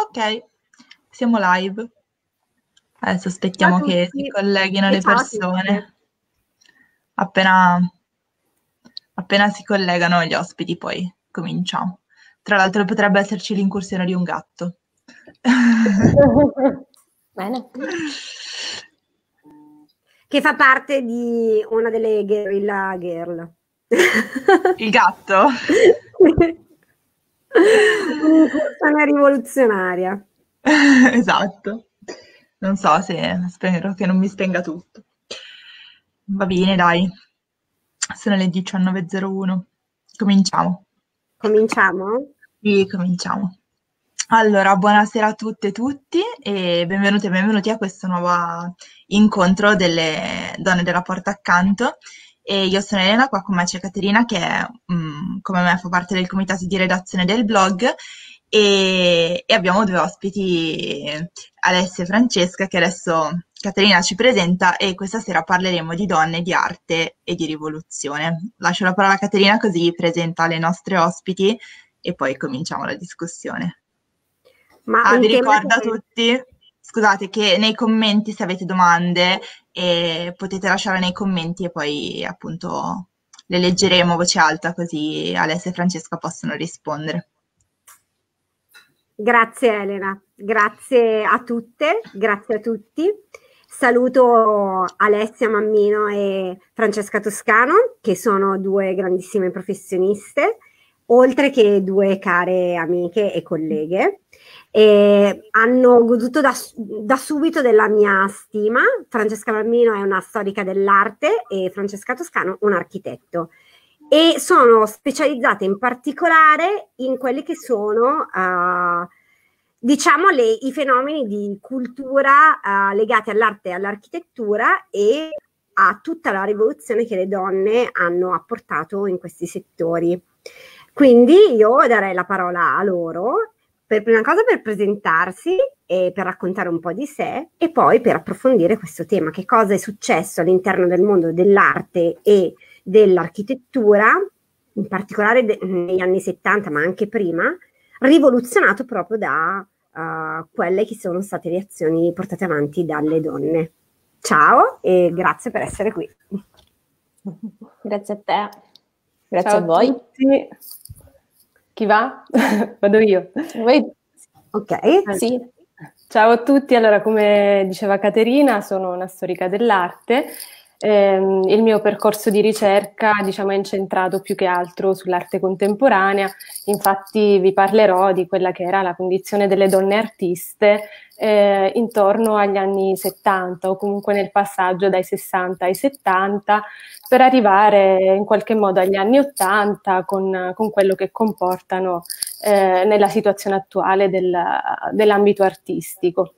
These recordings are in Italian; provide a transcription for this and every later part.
Ok, siamo live. Adesso aspettiamo che si colleghino le esatto, persone. Appena, appena si collegano gli ospiti, poi cominciamo. Tra l'altro potrebbe esserci l'incursione di un gatto. Bene. Che fa parte di una delle guerrilla girl. Il gatto? Un'incursione rivoluzionaria. esatto. Non so se spero che non mi spenga tutto. Va bene, dai. Sono le 19.01. Cominciamo. Cominciamo? Sì, cominciamo. Allora, buonasera a tutte e tutti e benvenuti e benvenuti a questo nuovo incontro delle donne della porta accanto. E io sono Elena, qua con me c'è Caterina che mh, mm, come me fa parte del comitato di redazione del blog e, e abbiamo due ospiti, Alessia e Francesca, che adesso Caterina ci presenta e questa sera parleremo di donne, di arte e di rivoluzione. Lascio la parola a Caterina così presenta le nostre ospiti e poi cominciamo la discussione. Ma ah, vi ricordo a tutti, scusate, che nei commenti se avete domande e potete lasciare nei commenti e poi appunto le leggeremo a voce alta così Alessia e Francesca possono rispondere. Grazie Elena, grazie a tutte, grazie a tutti. Saluto Alessia Mammino e Francesca Toscano, che sono due grandissime professioniste, oltre che due care amiche e colleghe e hanno goduto da, da, subito della mia stima. Francesca Bambino è una storica dell'arte e Francesca Toscano un architetto. E sono specializzate in particolare in quelli che sono, uh, diciamo, le, i fenomeni di cultura uh, legati all'arte e all'architettura e a tutta la rivoluzione che le donne hanno apportato in questi settori. Quindi io darei la parola a loro per prima cosa per presentarsi e per raccontare un po' di sé e poi per approfondire questo tema, che cosa è successo all'interno del mondo dell'arte e dell'architettura, in particolare de- negli anni 70 ma anche prima, rivoluzionato proprio da uh, quelle che sono state le azioni portate avanti dalle donne. Ciao e grazie per essere qui. Grazie a te. Grazie Ciao a voi. A chi va? Vado io. Ok. Sì. Ciao a tutti, allora come diceva Caterina sono una storica dell'arte. Eh, il mio percorso di ricerca diciamo, è incentrato più che altro sull'arte contemporanea, infatti vi parlerò di quella che era la condizione delle donne artiste eh, intorno agli anni 70 o comunque nel passaggio dai 60 ai 70 per arrivare in qualche modo agli anni 80 con, con quello che comportano eh, nella situazione attuale del, dell'ambito artistico.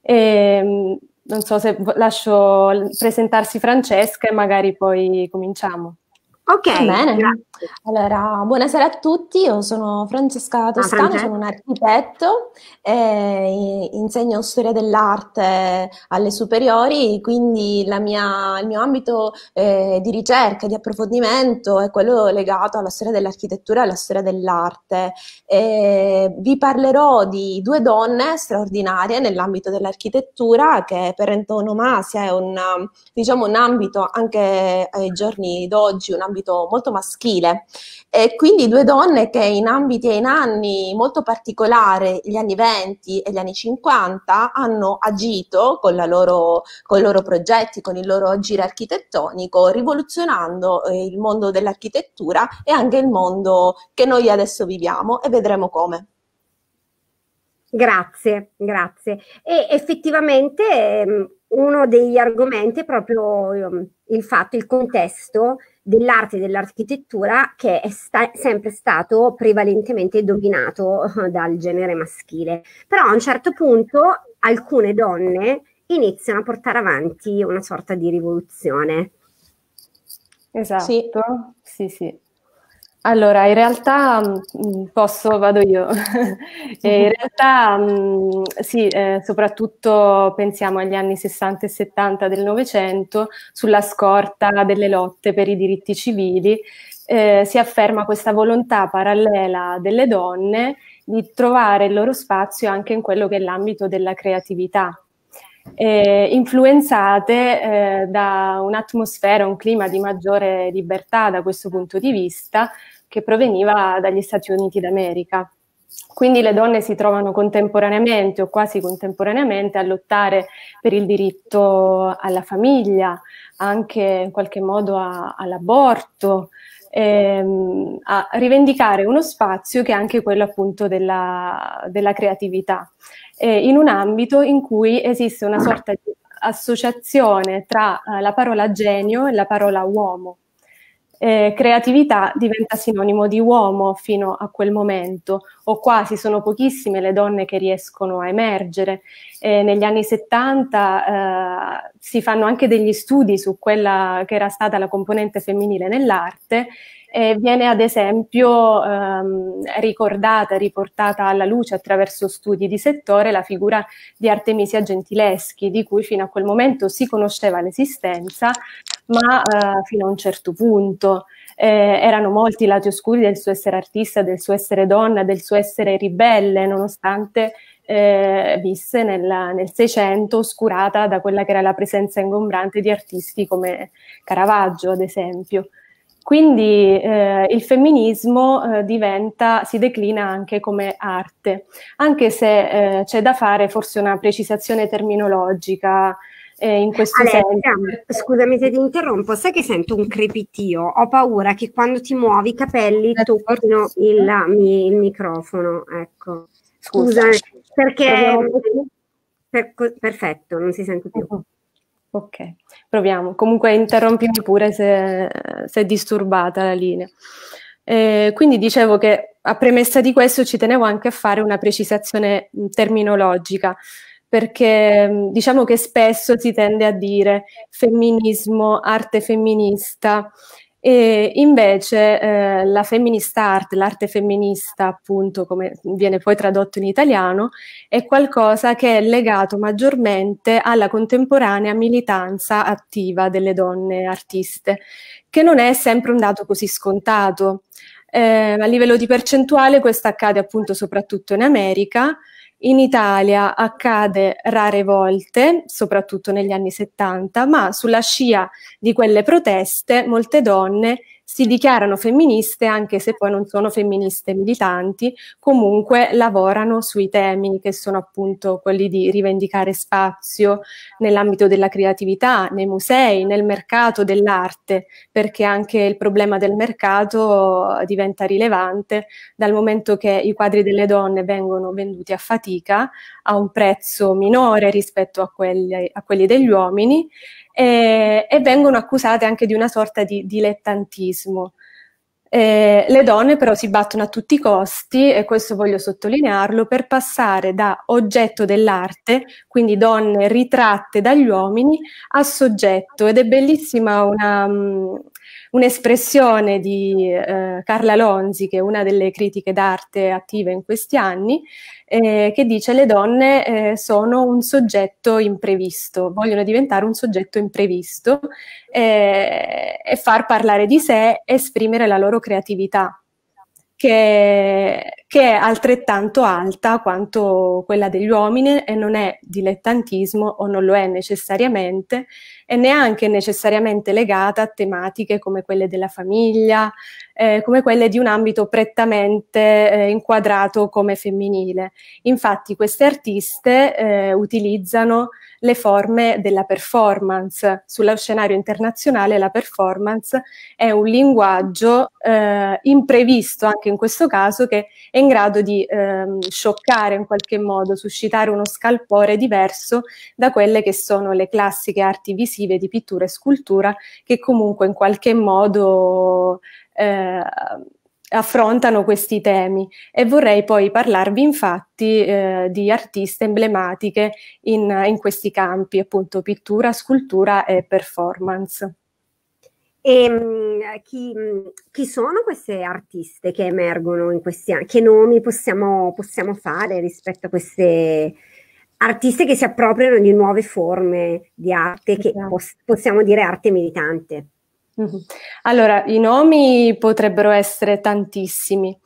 E, ehm, non so se lascio presentarsi Francesca e magari poi cominciamo. Ok, Bene. Gra- allora, buonasera a tutti, io sono Francesca Toscano, ah, sono un architetto, e insegno storia dell'arte alle superiori, quindi mia, il mio ambito eh, di ricerca, di approfondimento è quello legato alla storia dell'architettura e alla storia dell'arte. Eh, vi parlerò di due donne straordinarie nell'ambito dell'architettura che per antonomasia è un, diciamo, un ambito anche ai giorni d'oggi, un ambito molto maschile femminile. E quindi due donne che in ambiti e in anni molto particolari, gli anni 20 e gli anni 50, hanno agito con, loro, con i loro progetti, con il loro agire architettonico, rivoluzionando eh, il mondo dell'architettura e anche il mondo che noi adesso viviamo e vedremo come. Grazie, grazie. E effettivamente ehm, uno degli argomenti è proprio ehm, il fatto, il contesto dell'arte e dell'architettura che è sta- sempre stato prevalentemente dominato eh, dal genere maschile. Però a un certo punto alcune donne iniziano a portare avanti una sorta di rivoluzione. Esatto, sì, sì. sì. Allora, in realtà mm, posso, vado io. Eh, in realtà mm, sì, eh, soprattutto pensiamo agli anni 60 e 70 del Novecento, sulla scorta delle lotte per i diritti civili, eh, si afferma questa volontà parallela delle donne di trovare il loro spazio anche in quello che è l'ambito della creatività, eh, influenzate eh, da un'atmosfera, un clima di maggiore libertà da questo punto di vista, che proveniva dagli Stati Uniti d'America. Quindi le donne si trovano contemporaneamente o quasi contemporaneamente a lottare per il diritto alla famiglia, anche in qualche modo a, all'aborto, ehm, a rivendicare uno spazio che è anche quello appunto della, della creatività, eh, in un ambito in cui esiste una sorta di associazione tra eh, la parola genio e la parola uomo eh, creatività diventa sinonimo di uomo fino a quel momento, o quasi sono pochissime le donne che riescono a emergere. Eh, negli anni 70 eh, si fanno anche degli studi su quella che era stata la componente femminile nell'arte e viene ad esempio ehm, ricordata, riportata alla luce attraverso studi di settore la figura di Artemisia Gentileschi, di cui fino a quel momento si conosceva l'esistenza, ma eh, fino a un certo punto. Eh, erano molti i lati oscuri del suo essere artista, del suo essere donna, del suo essere ribelle, nonostante eh, visse nella, nel Seicento oscurata da quella che era la presenza ingombrante di artisti come Caravaggio, ad esempio. Quindi eh, il femminismo eh, diventa, si declina anche come arte, anche se eh, c'è da fare forse una precisazione terminologica eh, in questo Alessia, senso. Scusami se ti interrompo, sai che sento un crepitio, ho paura che quando ti muovi i capelli eh, tocchino il, il, microfono, ecco. Scusa, perché... Per, perfetto, non si sente più. Mm-hmm. Ok, proviamo. Comunque interrompimi pure se, se è disturbata la linea. Eh, quindi dicevo che a premessa di questo ci tenevo anche a fare una precisazione mm, terminologica perché mm, diciamo che spesso si tende a dire femminismo, arte femminista. E invece eh, la feminist art, l'arte femminista appunto come viene poi tradotto in italiano, è qualcosa che è legato maggiormente alla contemporanea militanza attiva delle donne artiste, che non è sempre un dato così scontato. Eh, a livello di percentuale questo accade appunto soprattutto in America, in Italia accade rare volte, soprattutto negli anni 70, ma sulla scia di quelle proteste molte donne si dichiarano femministe anche se poi non sono femministe militanti, comunque lavorano sui temi che sono appunto quelli di rivendicare spazio nell'ambito della creatività, nei musei, nel mercato dell'arte, perché anche il problema del mercato eh, diventa rilevante dal momento che i quadri delle donne vengono venduti a fatica, a un prezzo minore rispetto a quelli, a quelli degli uomini e, e, vengono accusate anche di una sorta di dilettantismo. Eh, le donne però si battono a tutti i costi, e questo voglio sottolinearlo, per passare da oggetto dell'arte, quindi donne ritratte dagli uomini, a soggetto. Ed è bellissima una, un'espressione di eh, Carla Lonzi, che è una delle critiche d'arte attive in questi anni, eh, che dice le donne eh, sono un soggetto imprevisto, vogliono diventare un soggetto imprevisto eh, e far parlare di sé, esprimere la loro creatività. Che che è altrettanto alta quanto quella degli uomini e non è dilettantismo o non lo è necessariamente e neanche necessariamente legata a tematiche come quelle della famiglia, eh, come quelle di un ambito prettamente eh, inquadrato come femminile. Infatti queste artiste eh, utilizzano le forme della performance. Sullo scenario internazionale la performance è un linguaggio eh, imprevisto anche in questo caso che è in grado di ehm, scioccare in qualche modo, suscitare uno scalpore diverso da quelle che sono le classiche arti visive di pittura e scultura che comunque in qualche modo eh, affrontano questi temi e vorrei poi parlarvi infatti eh, di artiste emblematiche in, in questi campi, appunto pittura, scultura e performance. E ehm, chi, chi, sono queste artiste che emergono in questi anni? Che nomi possiamo, possiamo fare rispetto a queste artiste che si appropriano di nuove forme di arte, che esatto. pos- possiamo dire arte militante? Allora, i nomi potrebbero essere tantissimi.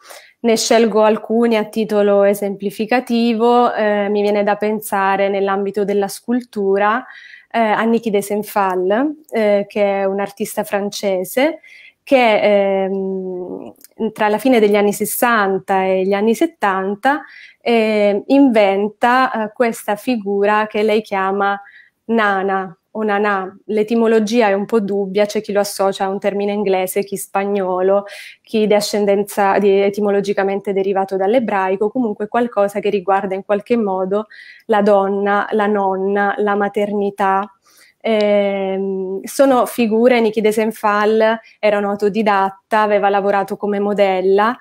Ne scelgo alcuni a titolo esemplificativo. Eh, mi viene da pensare nell'ambito della scultura eh, Annicky de Senfal, eh, che è un'artista francese che ehm, tra la fine degli anni 60 e gli anni 70 eh, inventa eh, questa figura che lei chiama Nana, onanà. L'etimologia è un po' dubbia, c'è chi lo associa a un termine inglese, chi spagnolo, chi di ascendenza di etimologicamente derivato dall'ebraico, comunque qualcosa che riguarda in qualche modo la donna, la nonna, la maternità. Eh, sono figure, Niki Senfal era un un'autodidatta, aveva lavorato come modella,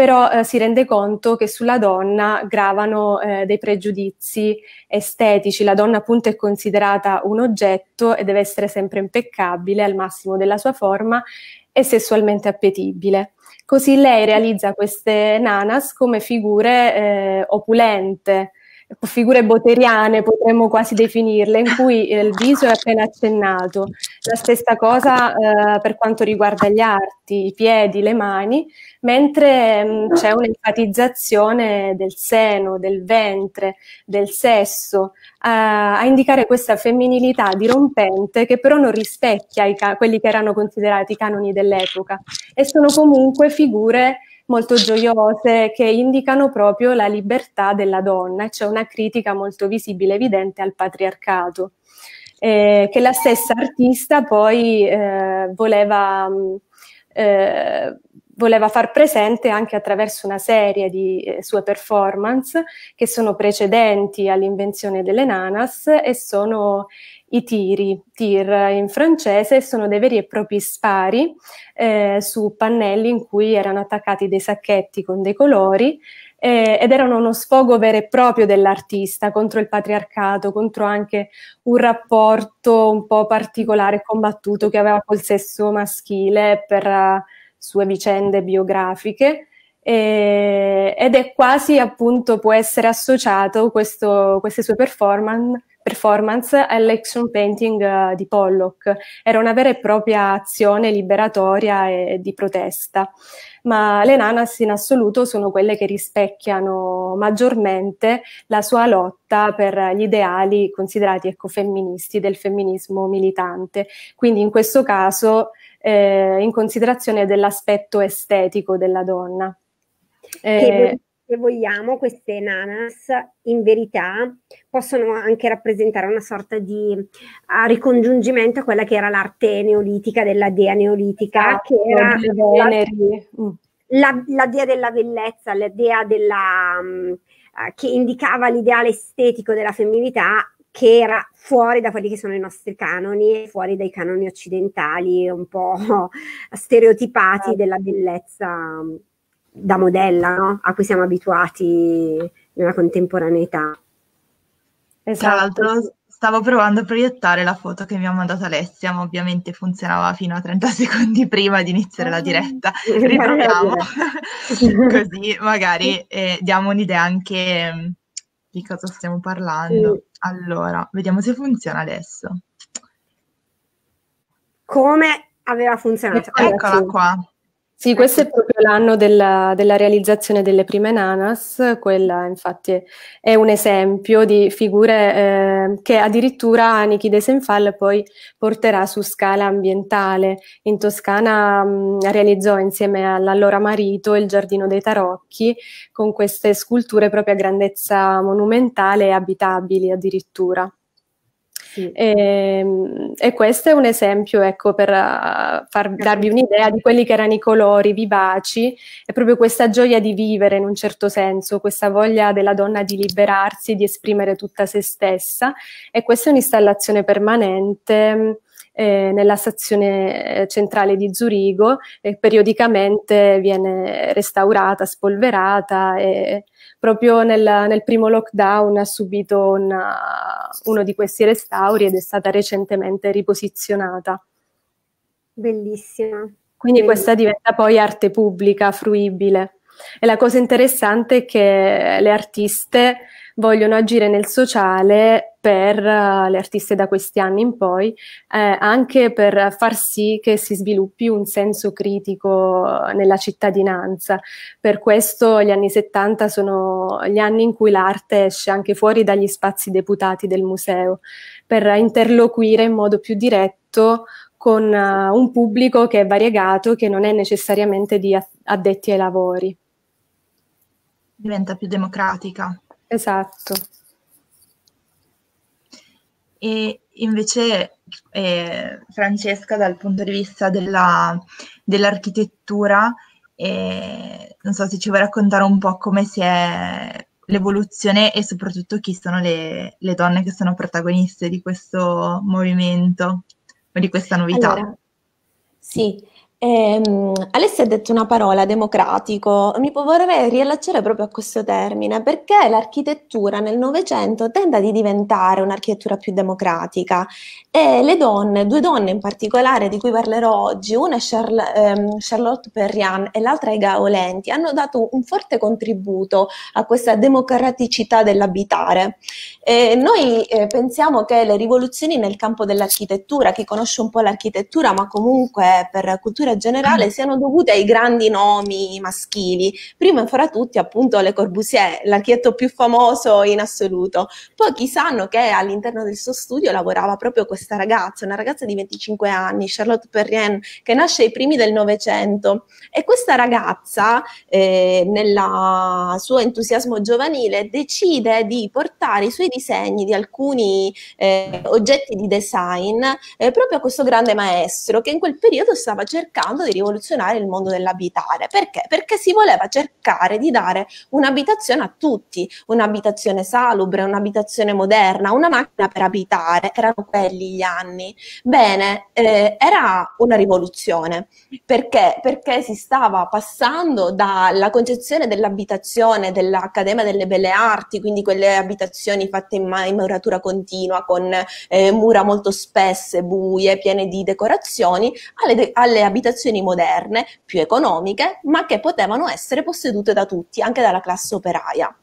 però eh, si rende conto che sulla donna gravano eh, dei pregiudizi estetici. La donna appunto è considerata un oggetto e deve essere sempre impeccabile al massimo della sua forma e sessualmente appetibile. Così lei realizza queste nanas come figure eh, opulente, Ecco, figure boteriane, potremmo quasi definirle, in cui il viso è appena accennato. La stessa cosa eh, per quanto riguarda gli arti, i piedi, le mani, mentre mh, mm, c'è un'enfatizzazione del seno, del ventre, del sesso, eh, a indicare questa femminilità dirompente che però non rispecchia ca- quelli che erano considerati i canoni dell'epoca e sono comunque figure molto gioiose che indicano proprio la libertà della donna, c'è cioè una critica molto visibile, evidente al patriarcato, eh, che la stessa artista poi eh, voleva, eh, voleva, far presente anche attraverso una serie di eh, sue performance che sono precedenti all'invenzione delle nanas e sono i tiri, tir in francese, sono dei veri e propri spari eh, su pannelli in cui erano attaccati dei sacchetti con dei colori eh, ed erano uno sfogo vero e proprio dell'artista contro il patriarcato, contro anche un rapporto un po' particolare e combattuto che aveva col sesso maschile per uh, sue vicende biografiche. E, ed è quasi appunto può essere associato questo, queste sue performance performance all'action painting uh, di Pollock. Era una vera e propria azione liberatoria e, e di protesta. Ma le nanas in assoluto sono quelle che rispecchiano maggiormente la sua lotta per gli ideali considerati ecofemministi del femminismo militante. Quindi in questo caso eh, in considerazione dell'aspetto estetico della donna. Eh... Che vogliamo, queste nanas in verità possono anche rappresentare una sorta di uh, ricongiungimento a quella che era l'arte neolitica della dea neolitica, esatto, che era mm. la, la, dea della bellezza, la dea della, um, uh, che indicava l'ideale estetico della femminilità che era fuori da quelli che sono i nostri canoni, fuori dai canoni occidentali un po' stereotipati ah. della bellezza mm, da modella no? a cui siamo abituati nella contemporaneità. Esatto. Tra l'altro stavo provando a proiettare la foto che mi ha mandato Alessia, ma ovviamente funzionava fino a 30 secondi prima di iniziare la ah. diretta. Riproviamo, così magari eh, diamo un'idea anche mm, di cosa stiamo parlando. Allora, vediamo se funziona adesso. Come aveva funzionato? Eccola qua. Sì, ecco. questo è proprio l'anno della, della, realizzazione delle prime nanas, quella infatti è un esempio di figure eh, che addirittura Anichi De Senfal poi porterà su scala ambientale. In Toscana mh, realizzò insieme all'allora marito il Giardino dei Tarocchi con queste sculture proprio a grandezza monumentale e abitabili addirittura. E, ehm, e, questo è un esempio ecco, per ah, far, darvi un'idea di quelli che erano i colori vivaci e proprio questa gioia di vivere in un certo senso, questa voglia della donna di liberarsi, di esprimere tutta se stessa e questa è un'installazione permanente eh, nella stazione eh, centrale di Zurigo e periodicamente viene restaurata, spolverata e, proprio nel, nel primo lockdown ha subito una, uno di questi restauri ed è stata recentemente riposizionata. Bellissima. Quindi questa diventa poi arte pubblica, fruibile. E la cosa interessante è che le artiste vogliono agire nel sociale per eh, le artiste da questi anni in poi, eh, anche per far sì che si sviluppi un senso critico nella cittadinanza. Per questo gli anni 70 sono gli anni in cui l'arte esce anche fuori dagli spazi deputati del museo, per interloquire in modo più diretto con uh, un pubblico che è variegato, che non è necessariamente di addetti ai lavori. Diventa più democratica. Esatto. E invece eh, Francesca dal punto di vista della, dell'architettura, eh, non so se ci vuoi raccontare un po' come si è l'evoluzione e soprattutto chi sono le, le donne che sono protagoniste di questo movimento o di questa novità. Allora, sì, Ehm, Alessia ha detto una parola, democratico, mi vorrei riallacciare proprio a questo termine, perché l'architettura nel Novecento tende a diventare un'architettura più democratica e le donne, due donne in particolare di cui parlerò oggi, una è ehm, Charlotte Perriand e l'altra è Gaolenti, hanno dato un forte contributo a questa democraticità dell'abitare. E noi eh, pensiamo che le rivoluzioni nel campo dell'architettura, chi conosce un po' l'architettura, ma comunque per cultura cultura generale ah. siano dovute ai grandi nomi maschili. Prima fra tutti appunto Le Corbusier, l'architetto più famoso in assoluto. Pochi sanno che all'interno del suo studio lavorava proprio questa ragazza, una ragazza di 25 anni, Charlotte Perrien, che nasce ai primi del Novecento. E questa ragazza, eh, nel suo entusiasmo giovanile, decide di portare i suoi disegni di alcuni eh, oggetti di design eh, proprio a questo grande maestro che in quel periodo stava cercando cercando di rivoluzionare il mondo dell'abitare. Perché? Perché si voleva cercare di dare un'abitazione a tutti, un'abitazione salubre, un'abitazione moderna, una macchina per abitare, erano quelli gli anni. Bene, eh, era una rivoluzione. Perché? Perché si stava passando dalla concezione dell'abitazione dell'Accademia delle Belle Arti, quindi quelle abitazioni fatte in, in muratura continua, con eh, mura molto spesse, buie, piene di decorazioni, alle, de- alle abitazioni abitazioni moderne, più economiche, ma che potevano essere possedute da tutti, anche dalla classe operaia.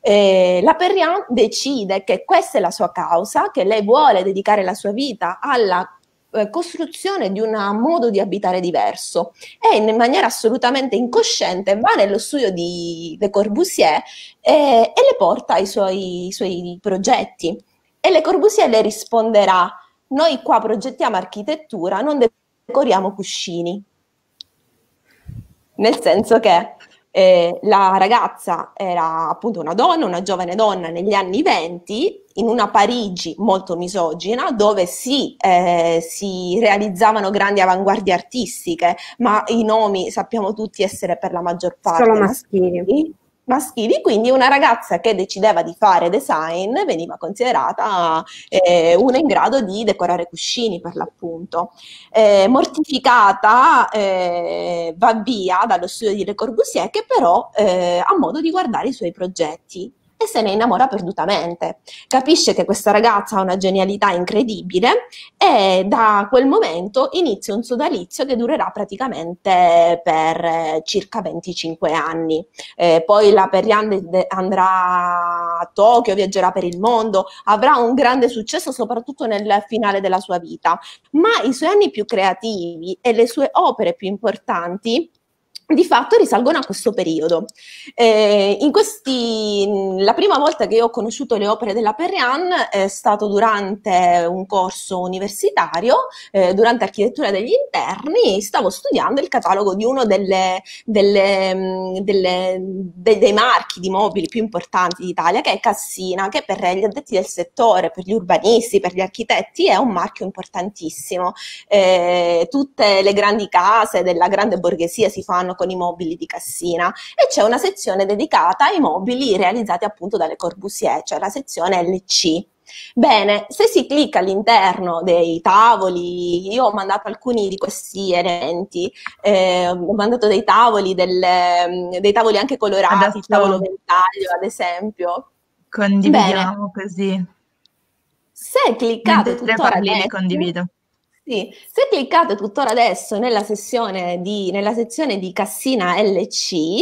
Eh, la Perriand decide che questa è la sua causa, che lei vuole dedicare la sua vita alla eh, costruzione di un modo di abitare diverso e in maniera assolutamente incosciente va nello studio di Le Corbusier eh, e le porta ai suoi, i suoi progetti. E Le Corbusier le risponderà, noi qua progettiamo architettura, non dobbiamo decoriamo cuscini. Nel senso che eh, la ragazza era appunto una donna, una giovane donna negli anni venti, in una Parigi molto misogina, dove sì, eh, si realizzavano grandi avanguardie artistiche, ma i nomi sappiamo tutti essere per la maggior parte Solo maschili. maschili maschili, quindi una ragazza che decideva di fare design veniva considerata eh, una in grado di decorare cuscini per l'appunto. Eh, mortificata eh, va via dallo studio di Le Corbusier che però eh, ha modo di guardare i suoi progetti e se ne innamora perdutamente. Capisce che questa ragazza ha una genialità incredibile e da quel momento inizia un sodalizio che durerà praticamente per eh, circa 25 anni. Eh, poi la Perriand andrà a Tokyo, viaggerà per il mondo, avrà un grande successo soprattutto nel finale della sua vita, ma i suoi anni più creativi e le sue opere più importanti di fatto risalgono a questo periodo. Eh, questi, la prima volta che ho conosciuto le opere della Perriand è stato durante un corso universitario, eh, durante architettura degli interni, stavo studiando il catalogo di uno delle, delle, delle, de, dei marchi di mobili più importanti d'Italia, che è Cassina, che per gli addetti del settore, per gli urbanisti, per gli architetti è un marchio importantissimo. Eh, tutte le grandi case della grande borghesia si fanno con i mobili di Cassina e c'è una sezione dedicata ai mobili realizzati appunto dalle Corbusier, cioè la sezione LC. Bene, se si clicca all'interno dei tavoli, io ho mandato alcuni di questi eventi, eh, ho mandato dei tavoli, delle, mm, dei tavoli anche colorati, Adatto. il tavolo ventaglio ad esempio. Condividiamo Bene. così. Se cliccate tuttora... Dentro, condivido. Sì, se cliccate tuttora adesso nella, di, nella sezione di Cassina LC, i,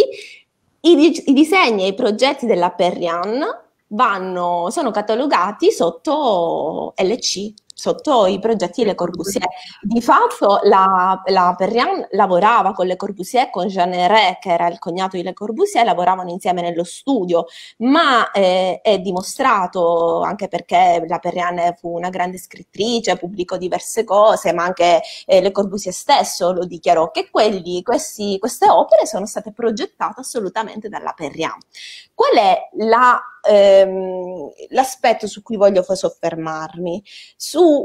i disegni e i progetti della Perriand vanno, sono catalogati sotto LC, sotto i progetti Le Corbusier. Di fatto la, la Perriand lavorava con Le Corbusier, con Jean Ré, che era il cognato di Le Corbusier, lavoravano insieme nello studio, ma eh, è dimostrato, anche perché la Perriand fu una grande scrittrice, pubblicò diverse cose, ma anche eh, Le Corbusier stesso lo dichiarò, che quelli, questi, queste opere sono state progettate assolutamente dalla Perriand. Qual è la, ehm, l'aspetto su cui voglio soffermarmi?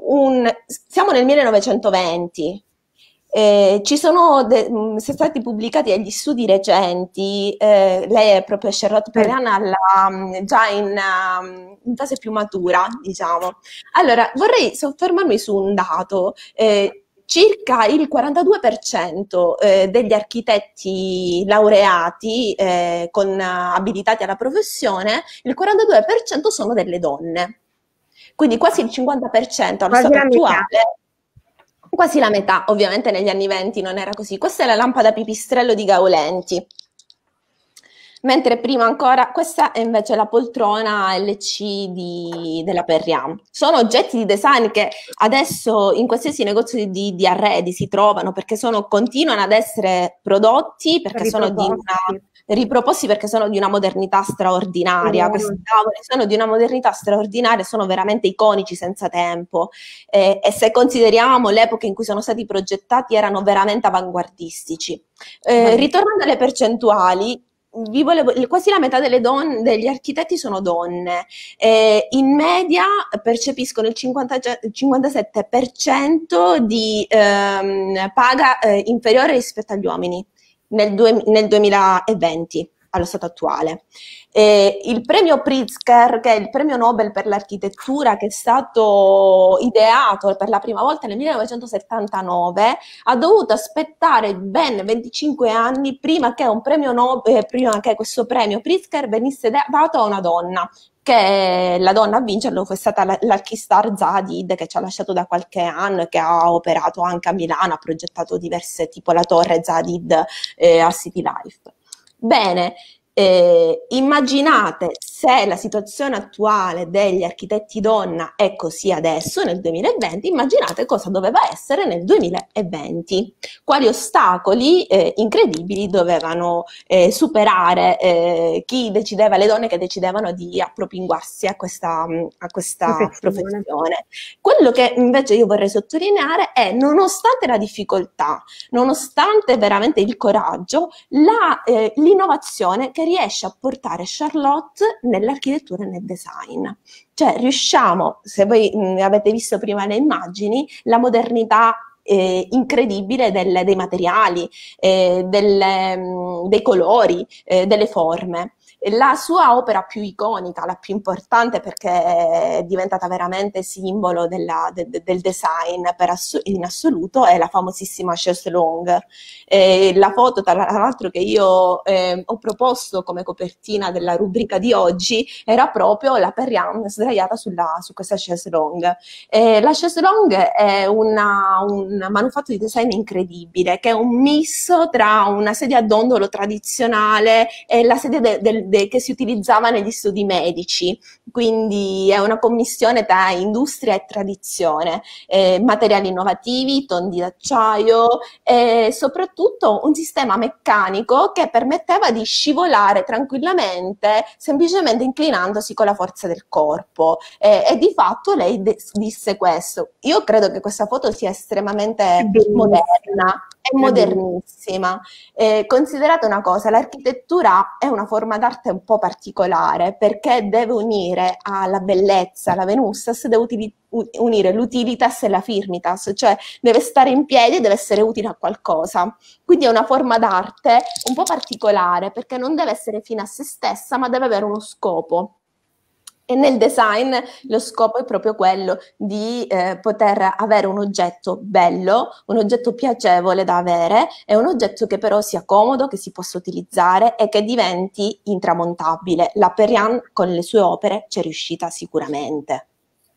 Un, siamo nel 1920, eh, ci sono de- mm, sono stati pubblicati degli studi recenti, eh, lei è proprio Charlotte Perriana alla, mm, già in, um, in, fase più matura, diciamo. Allora, vorrei soffermarmi su un dato. Eh, circa il 42% eh, degli architetti laureati eh, con, abilitati alla professione, il 42% sono delle donne. Quindi quasi il 50% allo quasi attuale quasi la metà, ovviamente negli anni 20 non era così. Questa è la lampada pipistrello di Gaulenti mentre prima ancora, questa è invece la poltrona LC di, della Perriam. Sono oggetti di design che adesso in qualsiasi negozio di, di, di arredi si trovano perché sono, continuano ad essere prodotti, perché sono di una riproposti perché sono di una modernità straordinaria. Mm. Questi tavoli sono di una modernità straordinaria, sono veramente iconici senza tempo. Eh, e se consideriamo l'epoca in cui sono stati progettati, erano veramente avanguardistici. Eh, ritornando alle percentuali, vi volevo, quasi la metà donne, degli architetti sono donne. Eh, in media percepiscono il 50, 57% di ehm, paga eh, inferiore rispetto agli uomini nel, due, nel 2020 allo stato attuale. E il premio Pritzker, che è il premio Nobel per l'architettura, che è stato ideato per la prima volta nel 1979, ha dovuto aspettare ben 25 anni prima che, Nobel, eh, prima che questo premio Pritzker venisse dato a una donna, che la donna a vincerlo fu stata l'archistar Zadid che ci ha lasciato da qualche anno e che ha operato anche a Milano, ha progettato diverse tipo la torre Zadid eh, a City Life. Bene, eh, immaginate se la situazione attuale degli architetti donna è così adesso, nel 2020, immaginate cosa doveva essere nel 2020, quali ostacoli eh, incredibili dovevano eh, superare eh, chi decideva, le donne che decidevano di appropinguarsi a questa, mm, a questa professione. professione. Quello che invece io vorrei sottolineare è, nonostante la difficoltà, nonostante veramente il coraggio, la, eh, l'innovazione che riesce a portare Charlotte nell'architettura e nel design. Cioè riusciamo, se voi mh, avete visto prima le immagini, la modernità eh, incredibile del, dei materiali, eh, delle, mh, dei colori, eh, delle forme. La sua opera più iconica, la più importante perché è diventata veramente simbolo della, de, de, del design ass in assoluto, è la famosissima Chaise Longue. Eh, la foto, tra l'altro, che io eh, ho proposto come copertina della rubrica di oggi era proprio la Perriam sdraiata sulla, su questa Chaise Longue. Eh, la Chaise Longue è una, un manufatto di design incredibile, che è un misto tra una sedia a dondolo tradizionale e la sedia del de, che si utilizzava negli studi medici, quindi è una commissione tra industria e tradizione, eh, materiali innovativi, tondi d'acciaio e soprattutto un sistema meccanico che permetteva di scivolare tranquillamente, semplicemente inclinandosi con la forza del corpo. Eh, e di fatto lei de- disse questo. Io credo che questa foto sia estremamente moderna, e modernissima. Eh, considerate una cosa, l'architettura è una forma d'arte un'arte un po' particolare perché deve unire alla bellezza, la Venustas, deve utili- unire l'utilitas e la firmitas, cioè deve stare in piedi e deve essere utile a qualcosa. Quindi è una forma d'arte un po' particolare perché non deve essere fine a se stessa ma deve avere uno scopo. E nel design lo scopo è proprio quello di eh, poter avere un oggetto bello, un oggetto piacevole da avere e un oggetto che però sia comodo, che si possa utilizzare e che diventi intramontabile. La Perian con le sue opere ci è riuscita sicuramente.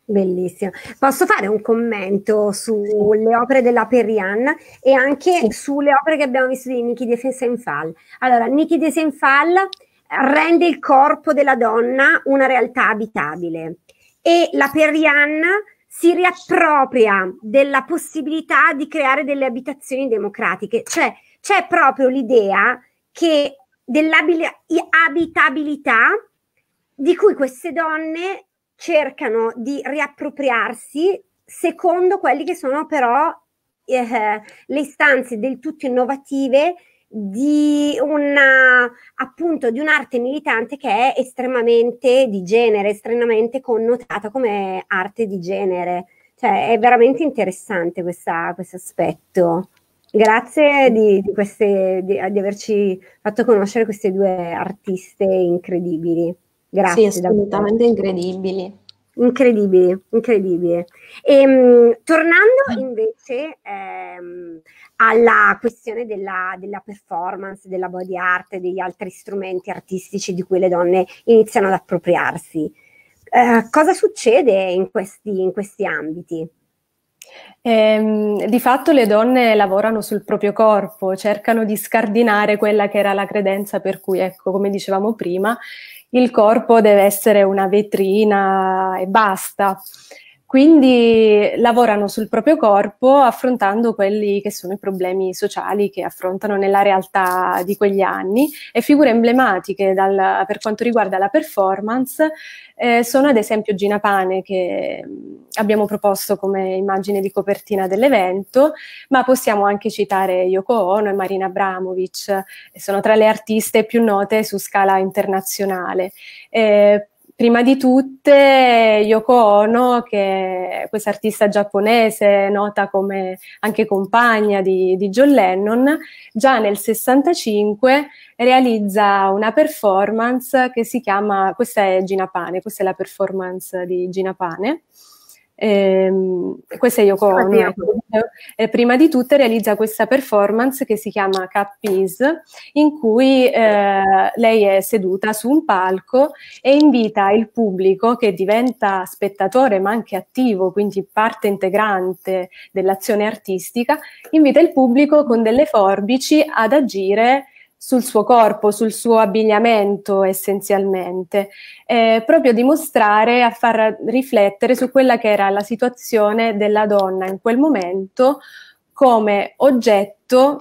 Bellissimo. Posso fare un commento sulle opere della Perrian e anche sì. sulle opere che abbiamo visto di Niki de Senfal. Allora, Niki de Senfal rende il corpo della donna una realtà abitabile e la Perrianna si riappropria della possibilità di creare delle abitazioni democratiche, cioè c'è proprio l'idea che dell'abitabilità di cui queste donne cercano di riappropriarsi secondo quelli che sono però eh, le istanze del tutto innovative di una appunto di un'arte militante che è estremamente di genere, estremamente connotata come arte di genere. Cioè, è veramente interessante questo aspetto. Grazie di, di, queste, di, di, averci fatto conoscere queste due artiste incredibili. Grazie. Sì, assolutamente davvero. incredibili incredibili, incredibili. E, ehm, mh, tornando mm. invece ehm, alla questione della, della, performance, della body art, e degli altri strumenti artistici di cui le donne iniziano ad appropriarsi, eh, cosa succede in questi, in questi ambiti? Ehm, di fatto le donne lavorano sul proprio corpo, cercano di scardinare quella che era la credenza per cui, ecco, come dicevamo prima, il corpo deve essere una vetrina e basta. Quindi lavorano sul proprio corpo affrontando quelli che sono i problemi sociali che affrontano nella realtà di quegli anni e figure emblematiche dal, per quanto riguarda la performance eh, sono ad esempio Gina Pane che mm, abbiamo proposto come immagine di copertina dell'evento, ma possiamo anche citare Yoko Ono e Marina Abramovic, sono tra le artiste più note su scala internazionale. Eh, prima di tutte Yoko Ono, che è questa artista giapponese nota come anche compagna di, di, John Lennon, già nel 65 realizza una performance che si chiama, questa è Gina Pane, questa è la performance di Gina Pane, Ehm, questa è Yoko Ono. eh, prima di tutto realizza questa performance che si chiama Cat Peace, in cui eh, lei è seduta su un palco e invita il pubblico che diventa spettatore ma anche attivo, quindi parte integrante dell'azione artistica, invita il pubblico con delle forbici ad agire sul suo corpo, sul suo abbigliamento essenzialmente, eh, proprio dimostrare, a far riflettere su quella che era la situazione della donna in quel momento come oggetto,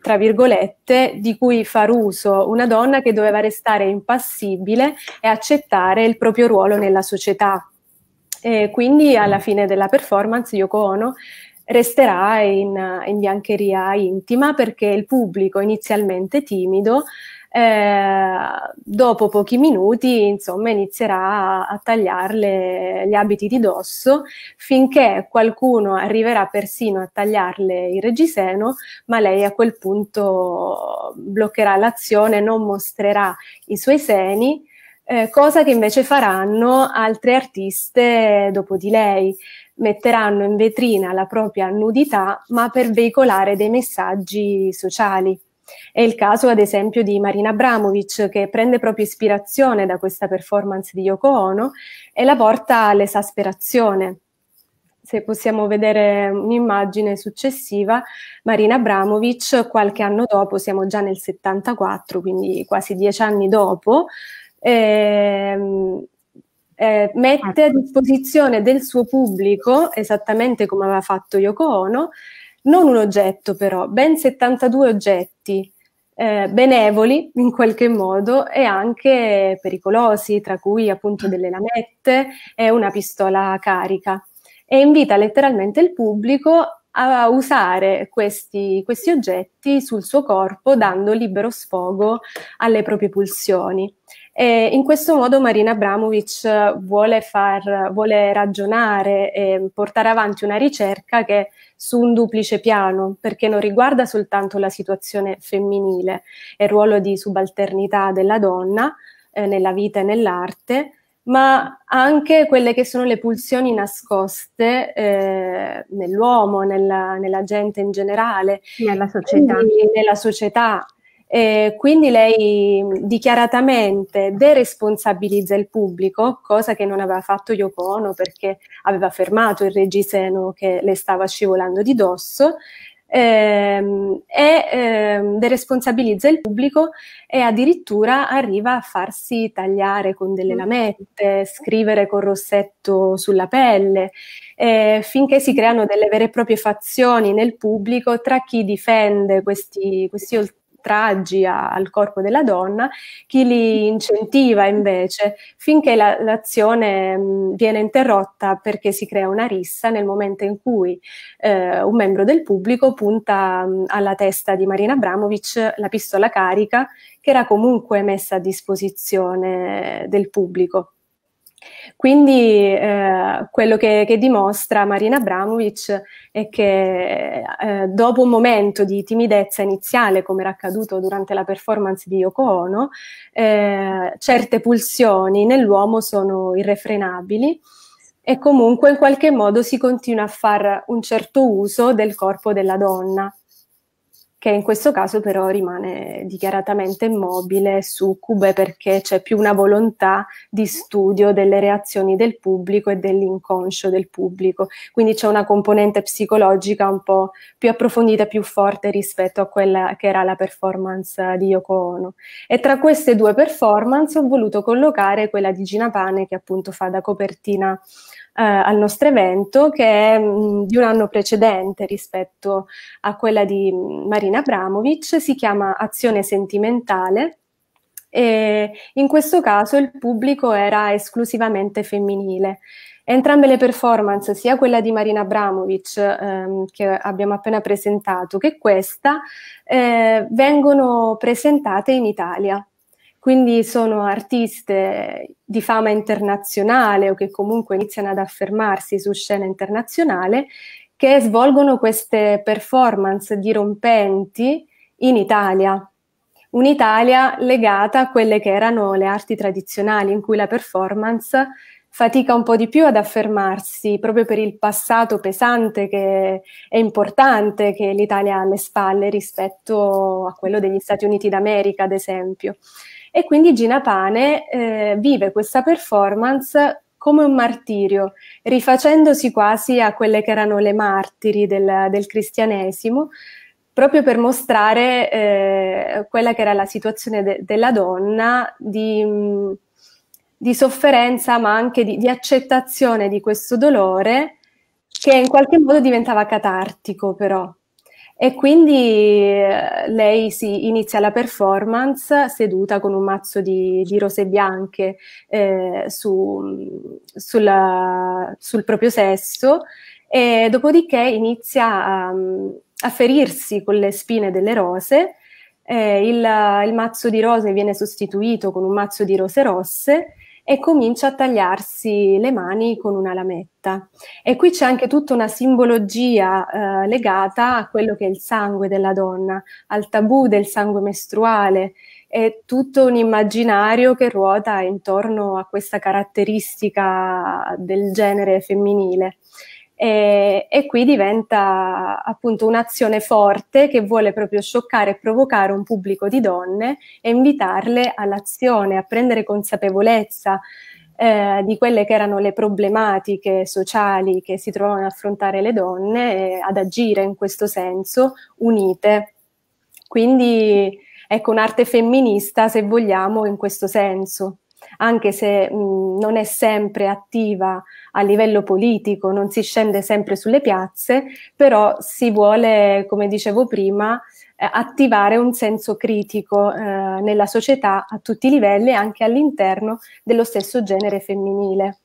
tra virgolette, di cui far uso una donna che doveva restare impassibile e accettare il proprio ruolo nella società. E quindi alla fine della performance Yoko Ono resterà in, in biancheria intima perché il pubblico inizialmente timido eh, dopo pochi minuti insomma inizierà a, a tagliarle gli abiti di dosso finché qualcuno arriverà persino a tagliarle il reggiseno ma lei a quel punto bloccherà l'azione non mostrerà i suoi seni eh, cosa che invece faranno altre artiste dopo di lei metteranno in vetrina la propria nudità, ma per veicolare dei messaggi sociali. È il caso, ad esempio, di Marina Abramovic, che prende proprio ispirazione da questa performance di Yoko Ono e la porta all'esasperazione. Se possiamo vedere un'immagine successiva, Marina Abramovic, qualche anno dopo, siamo già nel 74, quindi quasi dieci anni dopo, ehm, eh, mette a disposizione del suo pubblico, esattamente come aveva fatto Yoko Ono, non un oggetto però, ben 72 oggetti eh, benevoli in qualche modo e anche pericolosi, tra cui appunto delle lamette e una pistola carica. E invita letteralmente il pubblico a usare questi, questi, oggetti sul suo corpo dando libero sfogo alle proprie pulsioni. E in questo modo Marina Abramovic eh, vuole, far, vuole ragionare e portare avanti una ricerca che è su un duplice piano, perché non riguarda soltanto la situazione femminile e il ruolo di subalternità della donna eh, nella vita e nell'arte, ma anche quelle che sono le pulsioni nascoste eh, nell'uomo, nella, nella, gente in generale, nella società. nella società eh, quindi lei mm, dichiaratamente deresponsabilizza il pubblico, cosa che non aveva fatto Yoko perché aveva fermato il reggiseno che le stava scivolando di dosso. Ehm, e ehm, deresponsabilizza il pubblico e addirittura arriva a farsi tagliare con delle mm. lamette, scrivere con rossetto sulla pelle, eh, finché si creano delle vere e proprie fazioni nel pubblico tra chi difende questi, questi traggi a, al corpo della donna, chi li incentiva invece finché la, l'azione mh, mm, viene interrotta perché si crea una rissa nel momento in cui eh, un membro del pubblico punta mh, mm, alla testa di Marina Abramovic la pistola carica che era comunque messa a disposizione del pubblico. Quindi eh, quello che, che, dimostra Marina Abramovic è che eh, dopo un momento di timidezza iniziale, come era accaduto durante la performance di Yoko Ono, eh, certe pulsioni nell'uomo sono irrefrenabili e comunque in qualche modo si continua a fare un certo uso del corpo della donna che in questo caso però rimane dichiaratamente immobile su Cube perché c'è più una volontà di studio delle reazioni del pubblico e dell'inconscio del pubblico. Quindi c'è una componente psicologica un po' più approfondita, e più forte rispetto a quella che era la performance di Yoko Ono. E tra queste due performance ho voluto collocare quella di Gina Pane che appunto fa da copertina eh, al nostro evento che è mh, di un anno precedente rispetto a quella di Marina Abramovic, si chiama Azione sentimentale e in questo caso il pubblico era esclusivamente femminile. Entrambe le performance, sia quella di Marina Abramovic ehm, che abbiamo appena presentato che questa, eh, vengono presentate in Italia. Quindi sono artiste di fama internazionale o che comunque iniziano ad affermarsi su scena internazionale che svolgono queste performance dirompenti in Italia. Un'Italia legata a quelle che erano le arti tradizionali in cui la performance fatica un po' di più ad affermarsi proprio per il passato pesante che è importante che l'Italia ha alle spalle rispetto a quello degli Stati Uniti d'America, ad esempio. E quindi Gina Pane eh, vive questa performance come un martirio, rifacendosi quasi a quelle che erano le martiri del, del cristianesimo, proprio per mostrare eh, quella che era la situazione de- della donna di, di, sofferenza, ma anche di, di accettazione di questo dolore, che in qualche modo diventava catartico però. E quindi eh, lei si inizia la performance seduta con un mazzo di, di rose bianche eh, su, sulla, sul proprio sesso e dopodiché inizia a, a ferirsi con le spine delle rose. Eh, il, il mazzo di rose viene sostituito con un mazzo di rose rosse e comincia a tagliarsi le mani con una lametta. E qui c'è anche tutta una simbologia eh, legata a quello che è il sangue della donna, al tabù del sangue mestruale, è tutto un immaginario che ruota intorno a questa caratteristica del genere femminile e, e qui diventa appunto un'azione forte che vuole proprio scioccare e provocare un pubblico di donne e invitarle all'azione, a prendere consapevolezza eh, di quelle che erano le problematiche sociali che si trovavano ad affrontare le donne, e ad agire in questo senso unite. Quindi ecco un'arte femminista, se vogliamo, in questo senso anche se mh, non è sempre attiva a livello politico, non si scende sempre sulle piazze, però si vuole, come dicevo prima, eh, attivare un senso critico eh, nella società a tutti i livelli, anche all'interno dello stesso genere femminile.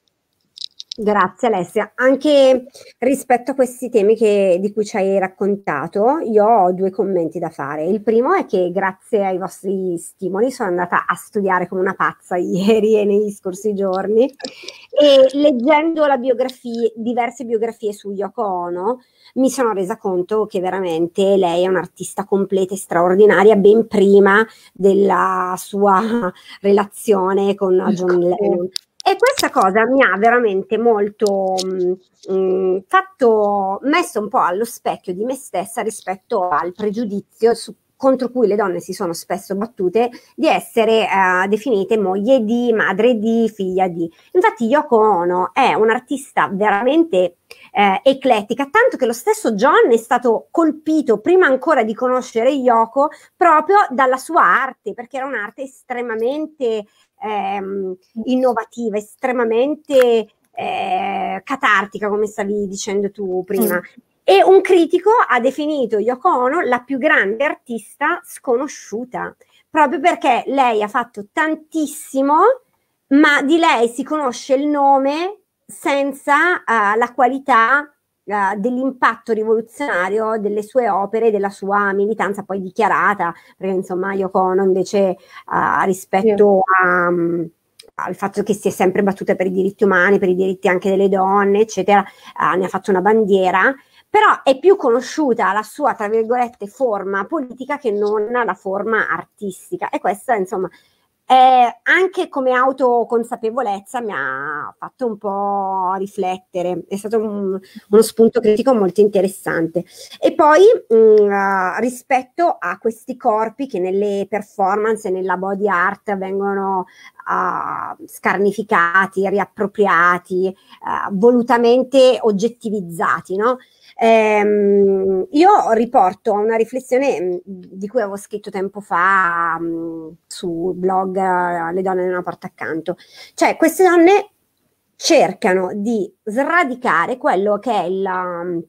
Grazie Alessia. Anche rispetto a questi temi che, di cui ci hai raccontato, io ho due commenti da fare. Il primo è che grazie ai vostri stimoli sono andata a studiare come una pazza ieri e negli scorsi giorni e leggendo biografia, diverse biografie su Yoko Ono mi sono resa conto che veramente lei è un'artista completa e straordinaria ben prima della sua relazione con John Lennon. E questa cosa mi ha veramente molto mh, mm, mm, fatto, messo un po' allo specchio di me stessa rispetto al pregiudizio su contro cui le donne si sono spesso battute, di essere eh, definite moglie di, madre di, figlia di. Infatti Yoko Ono è un'artista veramente eh, eclettica, tanto che lo stesso John è stato colpito prima ancora di conoscere Yoko proprio dalla sua arte, perché era un'arte estremamente ehm, innovativa, estremamente eh, catartica, come stavi dicendo tu prima. Mm. E un critico ha definito Yoko Ono la più grande artista sconosciuta, proprio perché lei ha fatto tantissimo, ma di lei si conosce il nome senza uh, la qualità uh, dell'impatto rivoluzionario delle sue opere, della sua militanza poi dichiarata, perché insomma Yoko Ono invece uh, rispetto sì. a... Um, al fatto che si è sempre battuta per i diritti umani, per i diritti anche delle donne, eccetera, uh, ne ha fatto una bandiera però è più conosciuta la sua, tra virgolette, forma politica che non la forma artistica e questa, insomma, eh, anche come autoconsapevolezza mi ha fatto un po' riflettere, è stato un, uno spunto critico molto interessante. E poi mh, mm, eh, rispetto a questi corpi che nelle performance, e nella body art vengono uh, scarnificati, riappropriati, uh, volutamente oggettivizzati, no? Ehm, io riporto una riflessione mm, di cui avevo scritto tempo fa mh, mm, su blog yoga, le donne da una porta accanto. Cioè, queste donne cercano di sradicare quello che è la, um,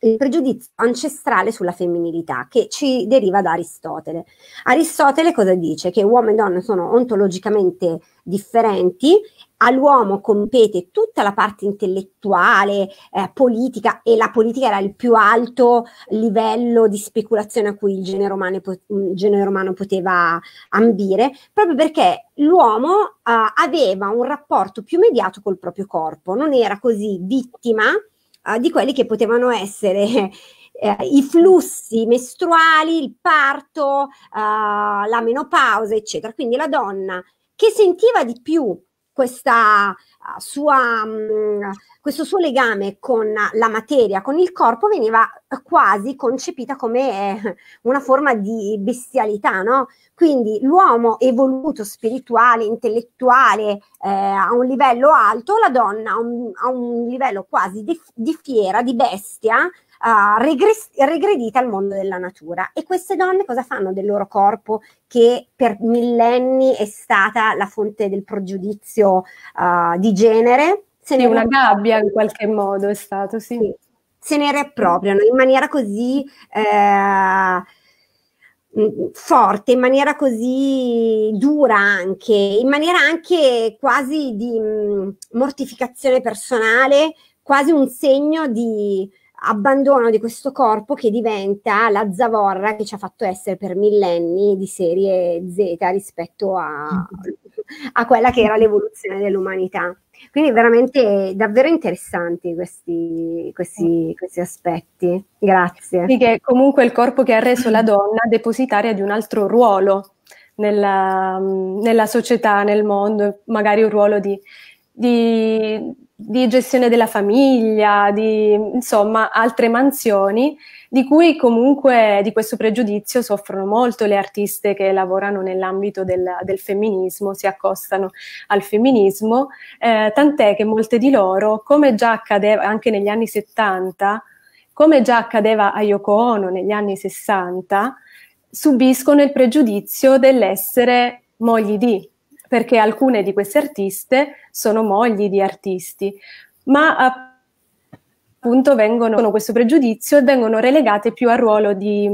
il pregiudizio ancestrale sulla femminilità che ci deriva da Aristotele. Aristotele cosa dice? Che uomo e donna sono ontologicamente differenti all'uomo compete tutta la parte intellettuale, eh, politica e la politica era il più alto livello di speculazione a cui il genere umano, po- mm, genere umano poteva ambire, proprio perché l'uomo eh, aveva un rapporto più mediato col proprio corpo, non era così vittima eh, di quelli che potevano essere eh, i flussi mestruali, il parto, eh, la menopausa, eccetera. Quindi la donna che sentiva di più questa ah, sua, mm, questo suo legame con la materia, con il corpo, veniva quasi concepita come eh, una forma di bestialità, no? Quindi l'uomo evoluto, spirituale, intellettuale, eh, a un livello alto, la donna a un, a un livello quasi di, di fiera, di bestia, uh, regres- regredite al mondo della natura. E queste donne cosa fanno del loro corpo che per millenni è stata la fonte del pregiudizio uh, di genere? Se sì, ne una gabbia in qualche modo è stato, sì. sì. Se ne riappropriano in maniera così... Eh, mm, forte, in maniera così dura anche, in maniera anche quasi di mm, mortificazione personale, quasi un segno di abbandono di questo corpo che diventa la zavorra che ci ha fatto essere per millenni di serie Z rispetto a, a quella che era l'evoluzione dell'umanità. Quindi veramente davvero interessanti questi, questi, questi aspetti. Grazie. Sì, che comunque il corpo che ha reso la donna depositaria di un altro ruolo nella, nella società, nel mondo, magari un ruolo di, di di gestione della famiglia, di insomma altre mansioni, di cui comunque di questo pregiudizio soffrono molto le artiste che lavorano nell'ambito del, del femminismo, si accostano al femminismo, eh, tant'è che molte di loro, come già accadeva anche negli anni 70, come già accadeva a Yoko Ono negli anni 60, subiscono il pregiudizio dell'essere mogli di, perché alcune di queste artiste sono mogli di artisti, ma appunto vengono con questo pregiudizio e vengono relegate più al ruolo di,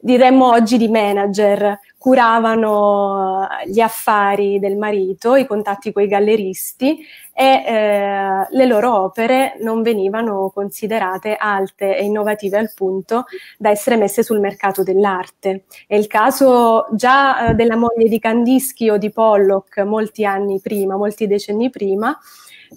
diremmo oggi, di manager curavano eh, gli affari del marito, i contatti con i galleristi e eh, le loro opere non venivano considerate alte e innovative al punto da essere messe sul mercato dell'arte. È il caso già eh, della moglie di Kandinsky o di Pollock molti anni prima, molti decenni prima,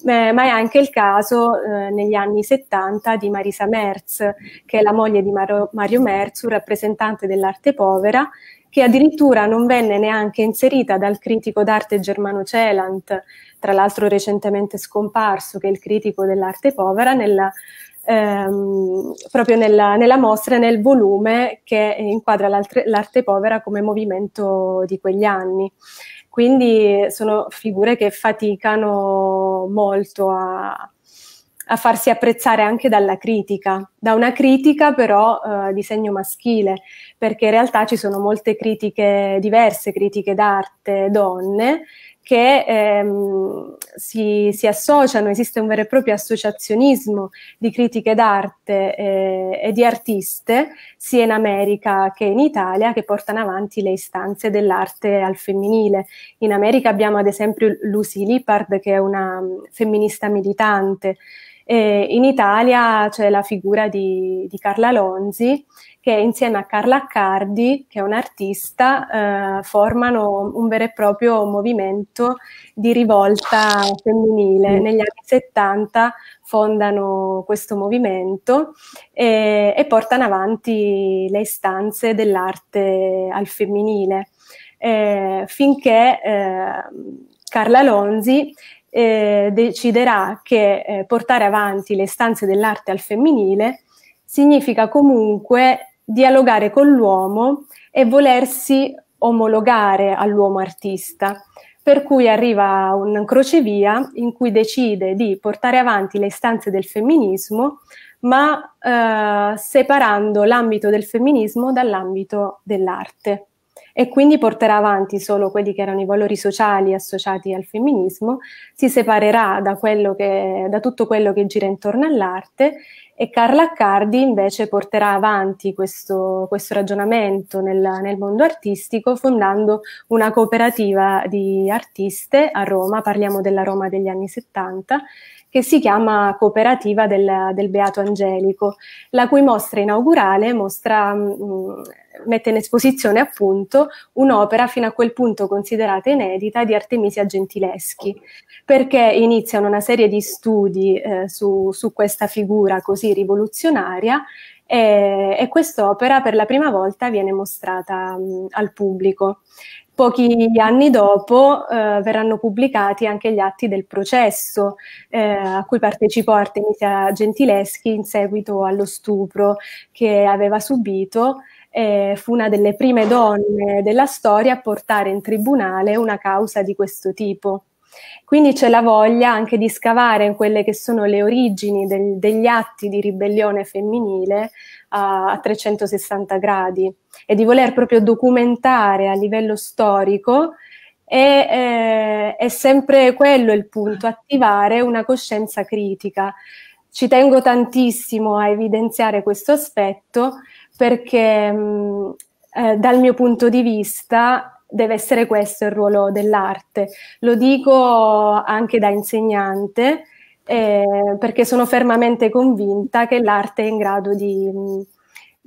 eh, ma è anche il caso eh, negli anni 70 di Marisa Merz, che è la moglie di Mario, Mario Merz, un rappresentante dell'arte povera, che addirittura non venne neanche inserita dal critico d'arte Germano Celant, tra l'altro recentemente scomparso, che è il critico dell'arte povera, nella, ehm, proprio nella, nella mostra e nel volume che inquadra l'arte povera come movimento di quegli anni. Quindi sono figure che faticano molto a, a farsi apprezzare anche dalla critica, da una critica però eh, di segno maschile, perché in realtà ci sono molte critiche diverse, critiche d'arte, donne, che ehm, si, si, associano, esiste un vero e proprio associazionismo di critiche d'arte eh, e di artiste, sia in America che in Italia, che portano avanti le istanze dell'arte al femminile. In America abbiamo ad esempio Lucy Lippard, che è una mm, femminista militante, eh, in Italia c'è la figura di, di, Carla Lonzi che insieme a Carla Accardi, che è un'artista, eh, formano un vero e proprio movimento di rivolta femminile. Mm. Negli anni 70 fondano questo movimento eh, e portano avanti le istanze dell'arte al femminile. Eh, finché eh, Carla Lonzi eh, deciderà che eh, portare avanti le istanze dell'arte al femminile significa comunque dialogare con l'uomo e volersi omologare all'uomo artista. Per cui arriva un crocevia in cui decide di portare avanti le istanze del femminismo, ma eh, separando l'ambito del femminismo dall'ambito dell'arte e quindi porterà avanti solo quelli che erano i valori sociali associati al femminismo, si separerà da, quello che, da tutto quello che gira intorno all'arte e Carla Accardi invece porterà avanti questo, questo ragionamento nel, nel, mondo artistico fondando una cooperativa di artiste a Roma, parliamo della Roma degli anni 70, che si chiama Cooperativa del, del Beato Angelico, la cui mostra inaugurale mostra, mh, mm, mette in esposizione appunto un'opera fino a quel punto considerata inedita di Artemisia Gentileschi, perché iniziano una serie di studi eh, su, su questa figura così rivoluzionaria e, quest'opera per la prima volta viene mostrata mh, mm, al pubblico. Pochi anni dopo eh, verranno pubblicati anche gli atti del processo eh, a cui partecipò Artemisia Gentileschi in seguito allo stupro che aveva subito. Eh, fu una delle prime donne della storia a portare in tribunale una causa di questo tipo. Quindi c'è la voglia anche di scavare in quelle che sono le origini del, degli atti di ribellione femminile a, a 360 gradi e di voler proprio documentare a livello storico e, eh, è sempre quello il punto, attivare una coscienza critica. Ci tengo tantissimo a evidenziare questo aspetto perché mh, mm, eh, dal mio punto di vista deve essere questo il ruolo dell'arte. Lo dico anche da insegnante eh, perché sono fermamente convinta che l'arte è in grado di... Mh, mm,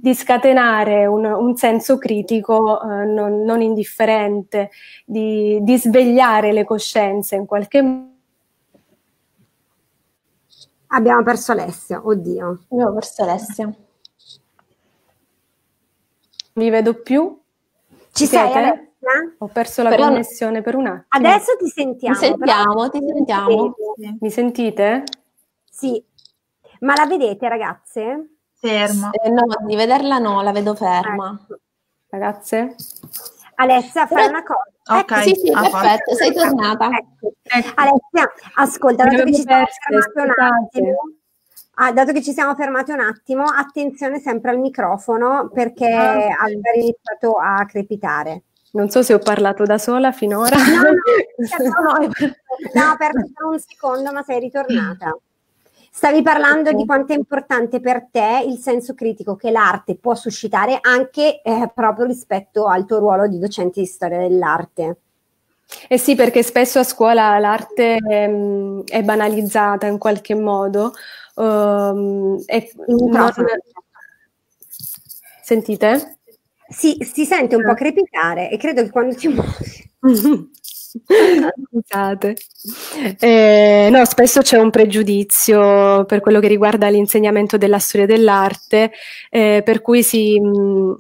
di scatenare un, un senso critico eh, non, non, indifferente, di, di, svegliare le coscienze in qualche modo. Abbiamo perso Alessia, oddio. Abbiamo perso Alessia. Mi vedo più? Ci Siete? sei Alessia? Ho perso la Però connessione per un attimo. Adesso ti sentiamo. Mi sentiamo, ti sentiamo. Mi sentite? Sì. Ma la vedete ragazze? Ferma. Eh, no, di vederla no, la vedo ferma. Ecco. Ragazze? Alessia, fai una cosa. Ok, ecco, sì, sì, ah, perfetto, sei tornata. Ecco. Alessia, ascolta, dato che ci siamo fermati un attimo, ah, dato che ci siamo fermati un attimo, attenzione sempre al microfono perché ah. iniziato a crepitare. Non so se ho parlato da sola finora. No, no, no, no, no, no, no, no, no, no, no, no, no, no, Stavi parlando di quanto è importante per te il senso critico che l'arte può suscitare anche eh, proprio rispetto al tuo ruolo di docente di storia dell'arte. Eh sì, perché spesso a scuola l'arte ehm, è banalizzata in qualche modo. Um, ehm, è, non... Sentite? Sì, si sente un po' ah. crepitare e credo che quando ti muovi... Scusate. Eh, no, spesso c'è un pregiudizio per quello che riguarda l'insegnamento della storia dell'arte, eh, per cui si... Mh,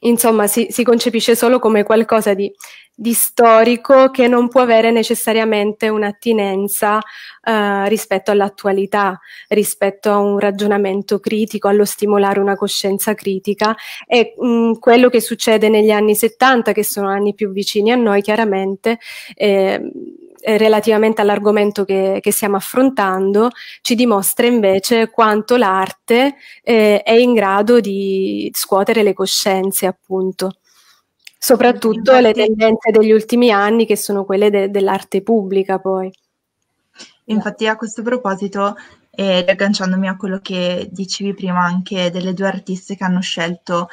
insomma si, si, concepisce solo come qualcosa di, di, storico che non può avere necessariamente un'attinenza eh, rispetto all'attualità, rispetto a un ragionamento critico, allo stimolare una coscienza critica e mh, mm, quello che succede negli anni 70, che sono anni più vicini a noi chiaramente, eh, eh, relativamente all'argomento che, che, stiamo affrontando, ci dimostra invece quanto l'arte eh, è in grado di scuotere le coscienze, appunto. Soprattutto Infatti, le tendenze degli ultimi anni, che sono quelle de dell'arte pubblica, poi. Infatti, a questo proposito, eh, agganciandomi a quello che dicevi prima anche delle due artiste che hanno scelto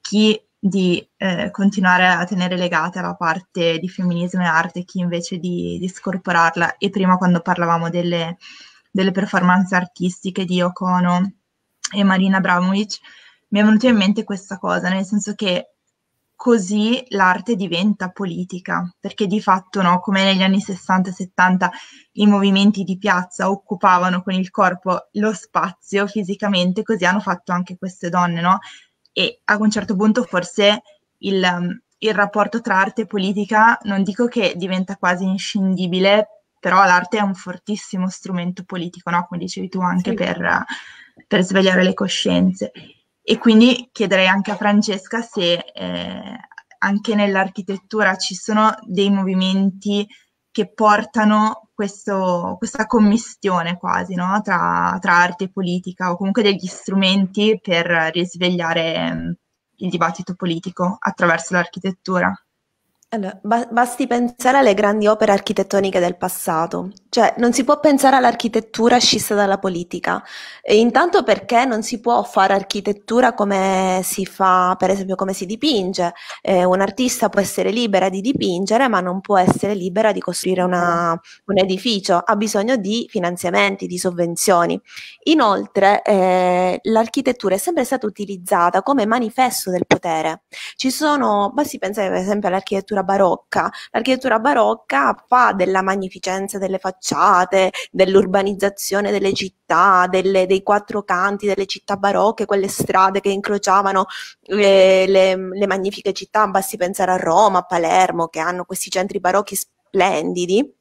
chi di eh, continuare a tenere legata la parte di femminismo e arte chi invece di, di scorporarla. E prima quando parlavamo delle, delle performance artistiche di Okono e Marina Abramovic, mi è venuta in mente questa cosa, nel senso che così l'arte diventa politica, perché di fatto, no, come negli anni 60 e 70 i movimenti di piazza occupavano con il corpo lo spazio fisicamente, così hanno fatto anche queste donne, no? e a un certo punto forse il, um, il rapporto tra arte e politica non dico che diventa quasi inscindibile, però l'arte è un fortissimo strumento politico, no? come dicevi tu, anche sì. per, per, svegliare le coscienze. E quindi chiederei anche a Francesca se eh, anche nell'architettura ci sono dei movimenti che portano questo, questa commistione quasi no? tra, tra, arte e politica o comunque degli strumenti per risvegliare mm, il dibattito politico attraverso l'architettura. Allora, basti pensare alle grandi opere architettoniche del passato, cioè non si può pensare all'architettura scissa dalla politica, e intanto perché non si può fare architettura come si fa, per esempio come si dipinge, eh, un artista può essere libera di dipingere ma non può essere libera di costruire una, un edificio, ha bisogno di finanziamenti, di sovvenzioni. Inoltre eh, l'architettura è sempre stata utilizzata come manifesto del potere, ci sono, basti pensare per esempio all'architettura l'architettura barocca. L'architettura barocca fa della magnificenza delle facciate, dell'urbanizzazione delle città, delle, dei quattro canti delle città barocche, quelle strade che incrociavano le, eh, le, le magnifiche città, basti pensare a Roma, a Palermo, che hanno questi centri barocchi splendidi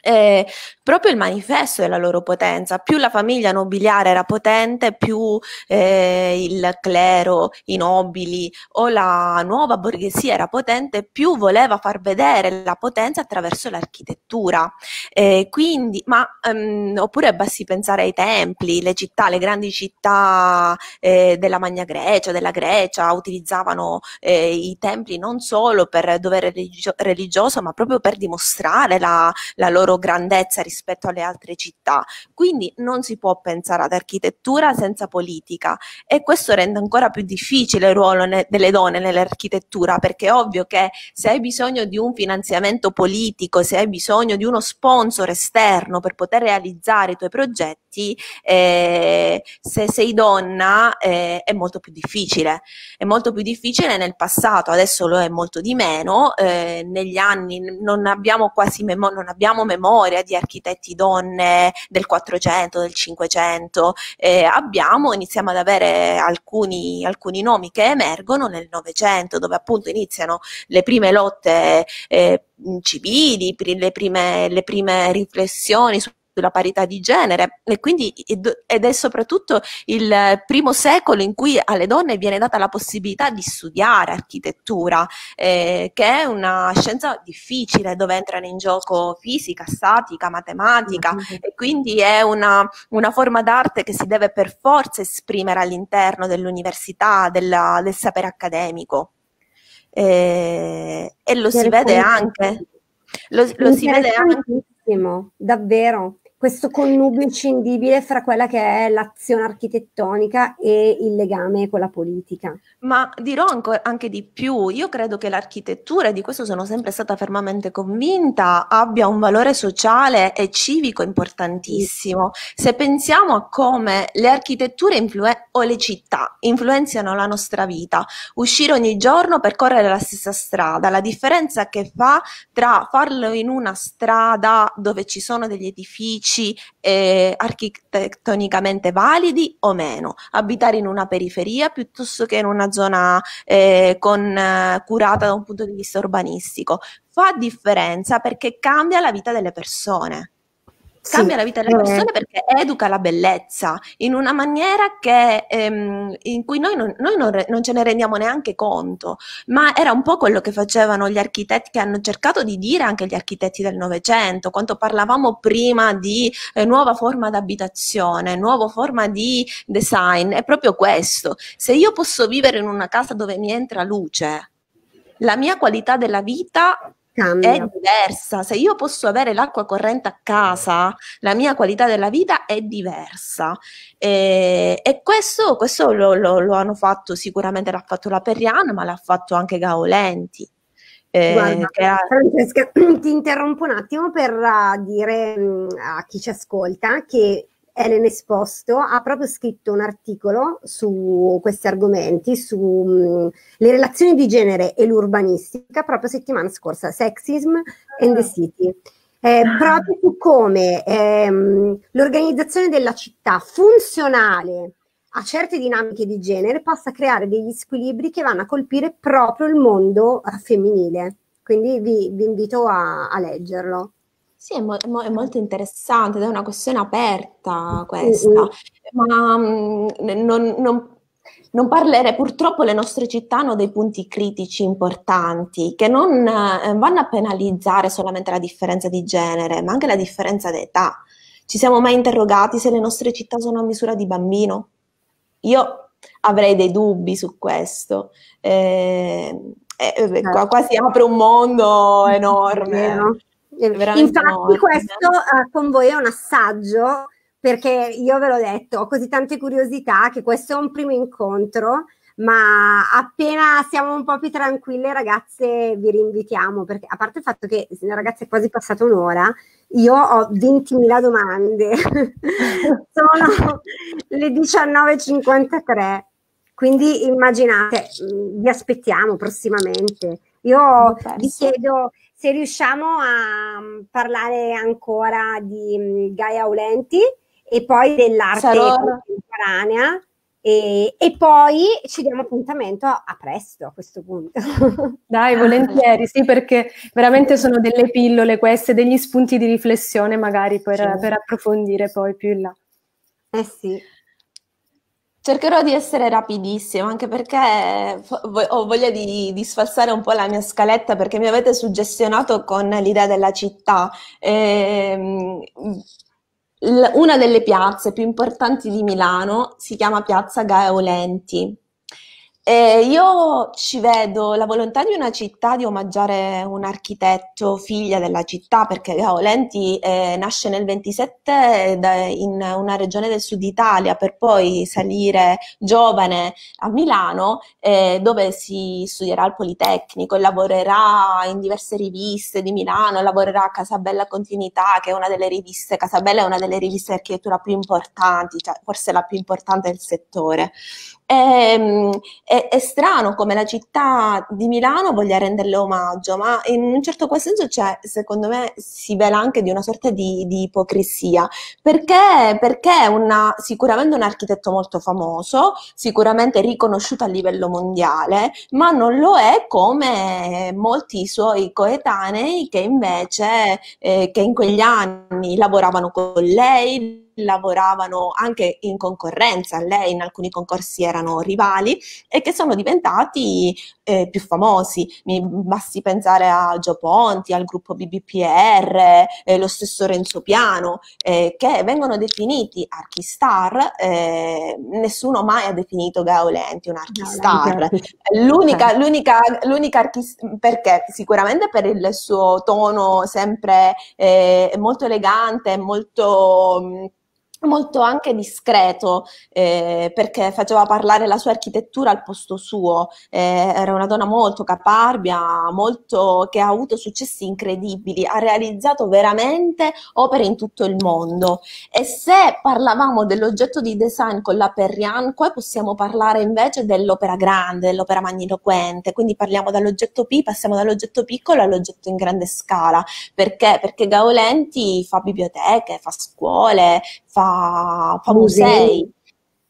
eh, proprio il manifesto della loro potenza. Più la famiglia nobiliare era potente, più eh, il clero, i nobili o la nuova borghesia era potente, più voleva far vedere la potenza attraverso l'architettura. Eh, quindi, ma, ehm, oppure basti pensare ai templi, le città, le grandi città eh, della Magna Grecia, della Grecia, utilizzavano eh, i templi non solo per dovere religio- religioso, ma proprio per dimostrare la, la loro grandezza rispetto alle altre città. Quindi non si può pensare ad architettura senza politica e questo rende ancora più difficile il ruolo delle donne nell'architettura perché è ovvio che se hai bisogno di un finanziamento politico, se hai bisogno di uno sponsor esterno per poter realizzare i tuoi progetti, vestiti, eh, se sei donna eh, è molto più difficile, è molto più difficile nel passato, adesso lo è molto di meno, eh, negli anni non abbiamo quasi memo- non abbiamo memoria di architetti donne del 400, del 500, eh, abbiamo, iniziamo ad avere alcuni, alcuni nomi che emergono nel Novecento, dove appunto iniziano le prime lotte eh, civili, le prime, le prime riflessioni della parità di genere e quindi, ed è soprattutto il primo secolo in cui alle donne viene data la possibilità di studiare architettura, eh, che è una scienza difficile dove entrano in gioco fisica, statica, matematica mm -hmm. e quindi è una, una forma d'arte che si deve per forza esprimere all'interno dell'università, del, del sapere accademico. Eh, e lo si vede anche lo si vede anche davvero questo connubio inscindibile fra quella che è l'azione architettonica e il legame con la politica. Ma dirò anche di più, io credo che l'architettura, e di questo sono sempre stata fermamente convinta, abbia un valore sociale e civico importantissimo. Se pensiamo a come le architetture influen- o le città influenzano la nostra vita, uscire ogni giorno, per correre la stessa strada, la differenza che fa tra farlo in una strada dove ci sono degli edifici, edifici eh, architettonicamente validi o meno, abitare in una periferia piuttosto che in una zona eh, con, eh, curata da un punto di vista urbanistico, fa differenza perché cambia la vita delle persone cambia sì, la vita delle eh. persone eh. perché educa la bellezza in una maniera che, ehm, in cui noi, non, noi non, non, ce ne rendiamo neanche conto, ma era un po' quello che facevano gli architetti che hanno cercato di dire anche gli architetti del Novecento, quando parlavamo prima di eh, nuova forma d'abitazione, nuova forma di design, è proprio questo. Se io posso vivere in una casa dove mi entra luce, la mia qualità della vita Cambia. è diversa. Se io posso avere l'acqua corrente a casa, la mia qualità della vita è diversa. E, eh, e questo, questo lo, lo, lo, hanno fatto sicuramente, l'ha fatto la Perriana, ma l'ha fatto anche Gaolenti. Eh, Guarda, Francesca, ti interrompo un attimo per uh, dire mh, mm, a chi ci ascolta che Ellen Esposto ha proprio scritto un articolo su questi argomenti, sulle mm, relazioni di genere e l'urbanistica, proprio settimana scorsa, Sexism and the ah. City. Eh, ah. proprio su come ehm, l'organizzazione della città funzionale a certe dinamiche di genere possa creare degli squilibri che vanno a colpire proprio il mondo eh, femminile. Quindi vi, vi invito a, a leggerlo. Sì, è, mo- è, molto interessante ed è una questione aperta questa, mm-hmm. ma mh, mhmm, non, non, non parlerei, purtroppo le nostre città hanno dei punti critici importanti che non eh, vanno a penalizzare solamente la differenza di genere, ma anche la differenza d'età. Ci siamo mai interrogati se le nostre città sono a misura di bambino? Io avrei dei dubbi su questo. Ehm, eh, eh, certo. quasi apre un mondo enorme. Infatti morte. questo uh, con voi è un assaggio perché io ve l'ho detto, ho così tante curiosità che questo è un primo incontro, ma appena siamo un po' più tranquille ragazze vi rinvitiamo, perché a parte il fatto che ragazze è quasi passata un'ora, io ho 20.000 domande, sono le 19.53, quindi immaginate, mm, vi aspettiamo prossimamente. Io vi chiedo se riusciamo a mm, parlare ancora di mm, Gaia Aulenti e poi dell'arte Sarò... contemporanea e, e, poi ci diamo appuntamento a presto a questo punto. Dai, volentieri, sì, perché veramente sono delle pillole queste, degli spunti di riflessione magari per, sì. per approfondire poi più in là. Eh sì. Cercherò di essere rapidissima, anche perché eh, ho voglia di, di sfalsare un po' la mia scaletta, perché mi avete suggestionato con l'idea della città. Ehm, una delle piazze più importanti di Milano si chiama Piazza Gaeolenti e io ci vedo la volontà di una città di omaggiare un architetto, figlia della città, perché Gaolenti eh, nasce nel 27 in una regione del sud Italia per poi salire giovane a Milano eh, dove si studierà al Politecnico e lavorerà in diverse riviste di Milano, lavorerà a Casabella Continuità che è una delle riviste, Casabella è una delle riviste di architettura più importanti, cioè forse la più importante del settore è, ehm, è, è, strano come la città di Milano voglia renderle omaggio, ma in un certo qual senso c'è, secondo me, si vela anche di una sorta di, di ipocrisia, perché, perché è una, sicuramente un architetto molto famoso, sicuramente riconosciuto a livello mondiale, ma non lo è come molti suoi coetanei che invece, eh, che in quegli anni lavoravano con lei, lavoravano anche in concorrenza, lei in alcuni concorsi erano rivali e che sono diventati eh, più famosi. Mi basti pensare a Gio Ponti, al gruppo BBPR, eh, lo stesso Renzo Piano, eh, che vengono definiti archistar. Eh, nessuno mai ha definito Gaolenti un archistar. L'unica, l'unica, l'unica archistar, perché sicuramente per il suo tono sempre eh, molto elegante, molto molto anche discreto eh, perché faceva parlare la sua architettura al posto suo eh, era una donna molto caparbia molto, che ha avuto successi incredibili ha realizzato veramente opere in tutto il mondo e se parlavamo dell'oggetto di design con la Perriand qua possiamo parlare invece dell'opera grande dell'opera magniloquente quindi parliamo dall'oggetto P passiamo dall'oggetto piccolo all'oggetto in grande scala perché? perché Gaolenti fa biblioteche fa scuole fa, musei.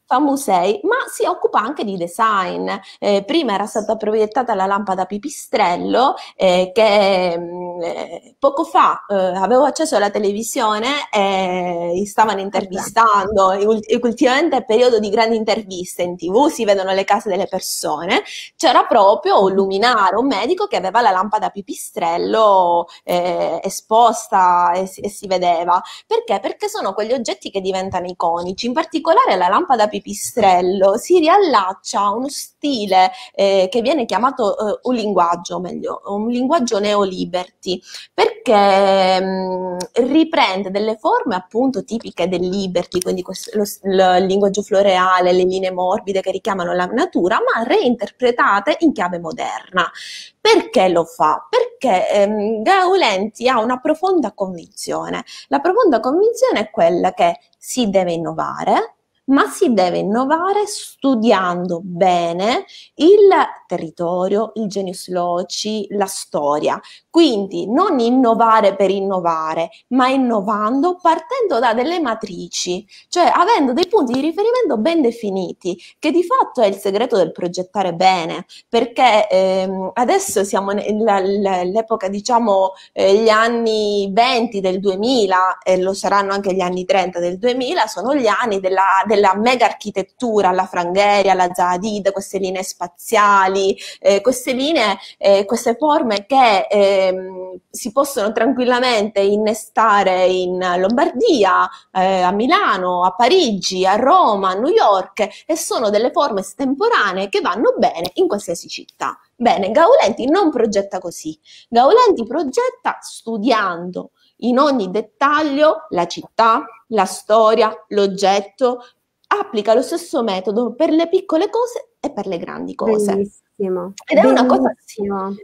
fa musei, ma si occupa anche di design. Eh, prima era stata proiettata la lampada pipistrello eh, che mm, eh, poco fa eh, avevo acceso la televisione e stavano ecco. intervistando. ultimamente è periodo di grandi interviste in tv, si vedono le case delle persone. C'era proprio un luminare, un medico che aveva la lampada pipistrello eh, esposta e si, e si vedeva. Perché? Perché sono quegli oggetti che diventano iconici. In particolare la lampada pipistrello pipistrello si riallaccia a uno stile eh, che viene chiamato eh, un linguaggio, meglio, un linguaggio neoliberty, perché mh, mm, riprende delle forme appunto tipiche del liberty, quindi questo, lo, il linguaggio floreale, le linee morbide che richiamano la natura, ma reinterpretate in chiave moderna. Perché lo fa? Perché ehm, Gaulenti ha una profonda convinzione. La profonda convinzione è quella che si deve innovare, ma si deve innovare studiando bene il territorio, il genius loci, la storia. Quindi non innovare per innovare, ma innovando partendo da delle matrici, cioè avendo dei punti di riferimento ben definiti, che di fatto è il segreto del progettare bene, perché ehm, adesso siamo nell'epoca, diciamo, eh, gli anni 20 del 2000 e lo saranno anche gli anni 30 del 2000, sono gli anni della, della quella mega architettura alla Frangheria, alla Zahadid, queste linee spaziali, eh, queste linee, eh, queste forme che eh, si possono tranquillamente innestare in Lombardia, eh, a Milano, a Parigi, a Roma, a New York e sono delle forme estemporanee che vanno bene in qualsiasi città. Bene, Gaulenti non progetta così. Gaulenti progetta studiando in ogni dettaglio la città, la storia, l'oggetto, applica lo stesso metodo per le piccole cose e per le grandi cose. Bellissimo. Ed è una, cosa,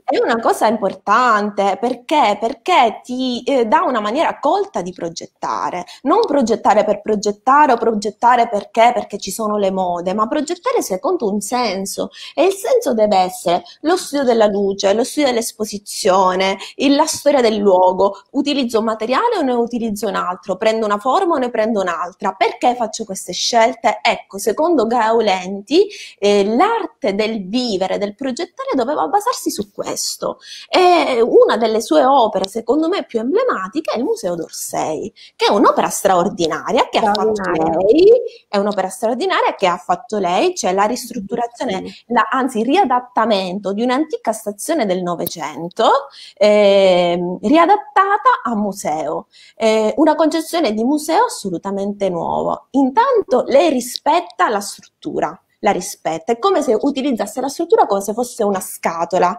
è una, cosa, importante perché, perché ti eh, dà una maniera colta di progettare, non progettare per progettare o progettare perché, perché ci sono le mode, ma progettare secondo un senso e il senso deve essere lo studio della luce, lo studio dell'esposizione, la storia del luogo, utilizzo un materiale o ne utilizzo un altro, prendo una forma o ne prendo un'altra, perché faccio queste scelte? Ecco, secondo Gaulenti eh, l'arte del vivere, del progettare doveva basarsi su questo. E una delle sue opere, secondo me, più emblematiche è il Museo d'Orsay, che è un'opera straordinaria che ha fatto lei, è un'opera straordinaria che ha fatto lei, cioè la ristrutturazione, la, anzi il riadattamento di un'antica stazione del Novecento, eh, riadattata a museo. Eh, una concezione di museo assolutamente nuova. Intanto lei rispetta la struttura la rispetta. È come se utilizzasse la struttura come se fosse una scatola.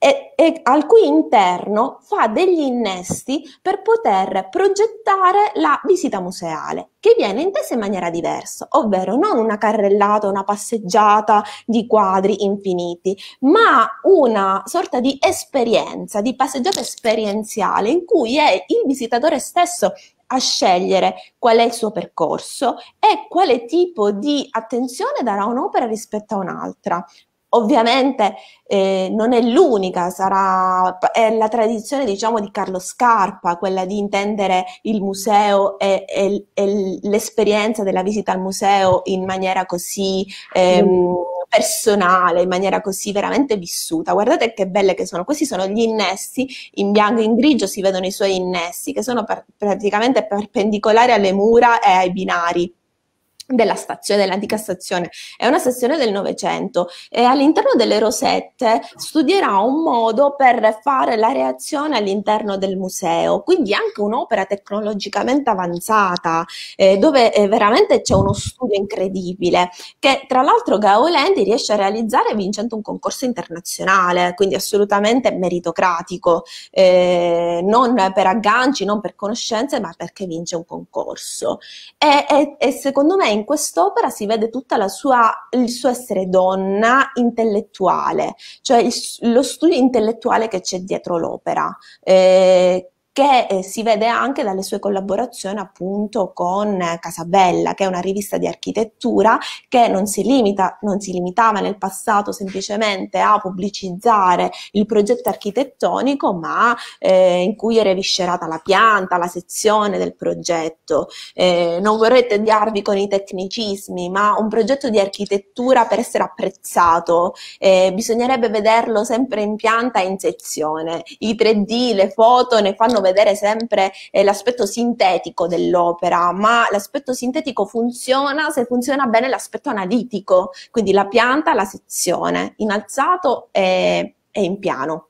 E, e, al cui interno fa degli innesti per poter progettare la visita museale, che viene intesa in maniera diversa, ovvero non una carrellata, una passeggiata di quadri infiniti, ma una sorta di esperienza, di passeggiata esperienziale in cui è il visitatore stesso a scegliere qual è il suo percorso e quale tipo di attenzione darà un'opera rispetto a un'altra. Ovviamente eh, non è l'unica, sarà, è la tradizione diciamo, di Carlo Scarpa, quella di intendere il museo e, e, e l'esperienza della visita al museo in maniera così ehm, mm. personale, in maniera così veramente vissuta. Guardate che belle che sono, questi sono gli innesti, in bianco e in grigio si vedono i suoi innesti, che sono per, praticamente perpendicolari alle mura e ai binari della stazione, dell'antica stazione, è una stazione del Novecento e all'interno delle rosette studierà un modo per fare la reazione all'interno del museo, quindi anche un'opera tecnologicamente avanzata eh, dove eh, veramente c'è uno studio incredibile che tra l'altro Gaolendi riesce a realizzare vincendo un concorso internazionale, quindi assolutamente meritocratico, eh, non per agganci, non per conoscenze, ma perché vince un concorso. E, e, e secondo me in quest'opera si vede tutta la sua, il suo essere donna intellettuale, cioè il, lo studio intellettuale che c'è dietro l'opera, eh, che eh, si vede anche dalle sue collaborazioni appunto con eh, Casabella, che è una rivista di architettura che non si limita, non si limitava nel passato semplicemente a pubblicizzare il progetto architettonico, ma eh, in cui era viscerata la pianta, la sezione del progetto. Eh, non vorrei tediarvi con i tecnicismi, ma un progetto di architettura per essere apprezzato eh, bisognerebbe vederlo sempre in pianta e in sezione. I 3D, le foto ne fanno vedere vedere sempre eh, l'aspetto sintetico dell'opera, ma l'aspetto sintetico funziona se funziona bene l'aspetto analitico, quindi la pianta, la sezione, in alzato e, e in piano.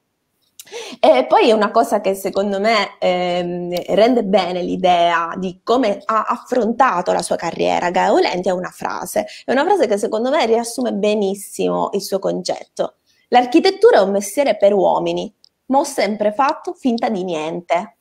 E poi una cosa che secondo me ehm, rende bene l'idea di come ha affrontato la sua carriera Gaeolenti è una frase, è una frase che secondo me riassume benissimo il suo concetto. L'architettura è un mestiere per uomini, ma ho sempre fatto finta di niente.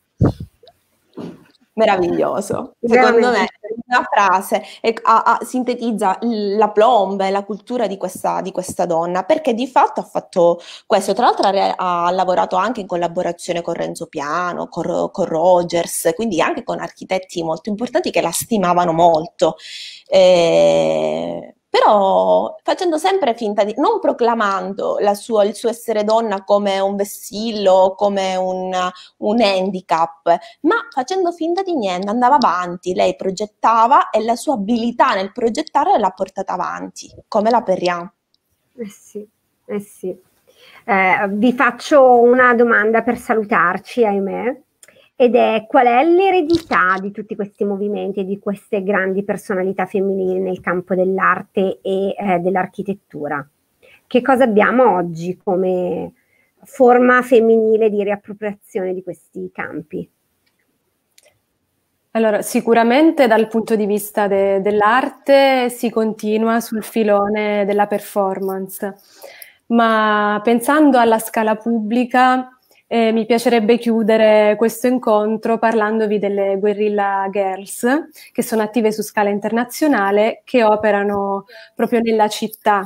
Meraviglioso, secondo me una frase e, a, a, sintetizza la plomba e la cultura di questa, di questa, donna, perché di fatto ha fatto questo. Tra l'altro ha, lavorato anche in collaborazione con Renzo Piano, con, con, Rogers, quindi anche con architetti molto importanti che la stimavano molto. E eh, però facendo sempre finta di, non proclamando sua, il suo essere donna come un vessillo, come un, un, handicap, ma facendo finta di niente, andava avanti, lei progettava e la sua abilità nel progettare l'ha portata avanti, come la Perriand. Eh sì, eh sì. Eh, vi faccio una domanda per salutarci, ahimè ed è qual è l'eredità di tutti questi movimenti e di queste grandi personalità femminili nel campo dell'arte e eh, dell'architettura. Che cosa abbiamo oggi come forma femminile di riappropriazione di questi campi? Allora, sicuramente dal punto di vista de- dell'arte si continua sul filone della performance, ma pensando alla scala pubblica, eh, mi piacerebbe chiudere questo incontro parlandovi delle Guerrilla Girls, che sono attive su scala internazionale, che operano proprio nella città.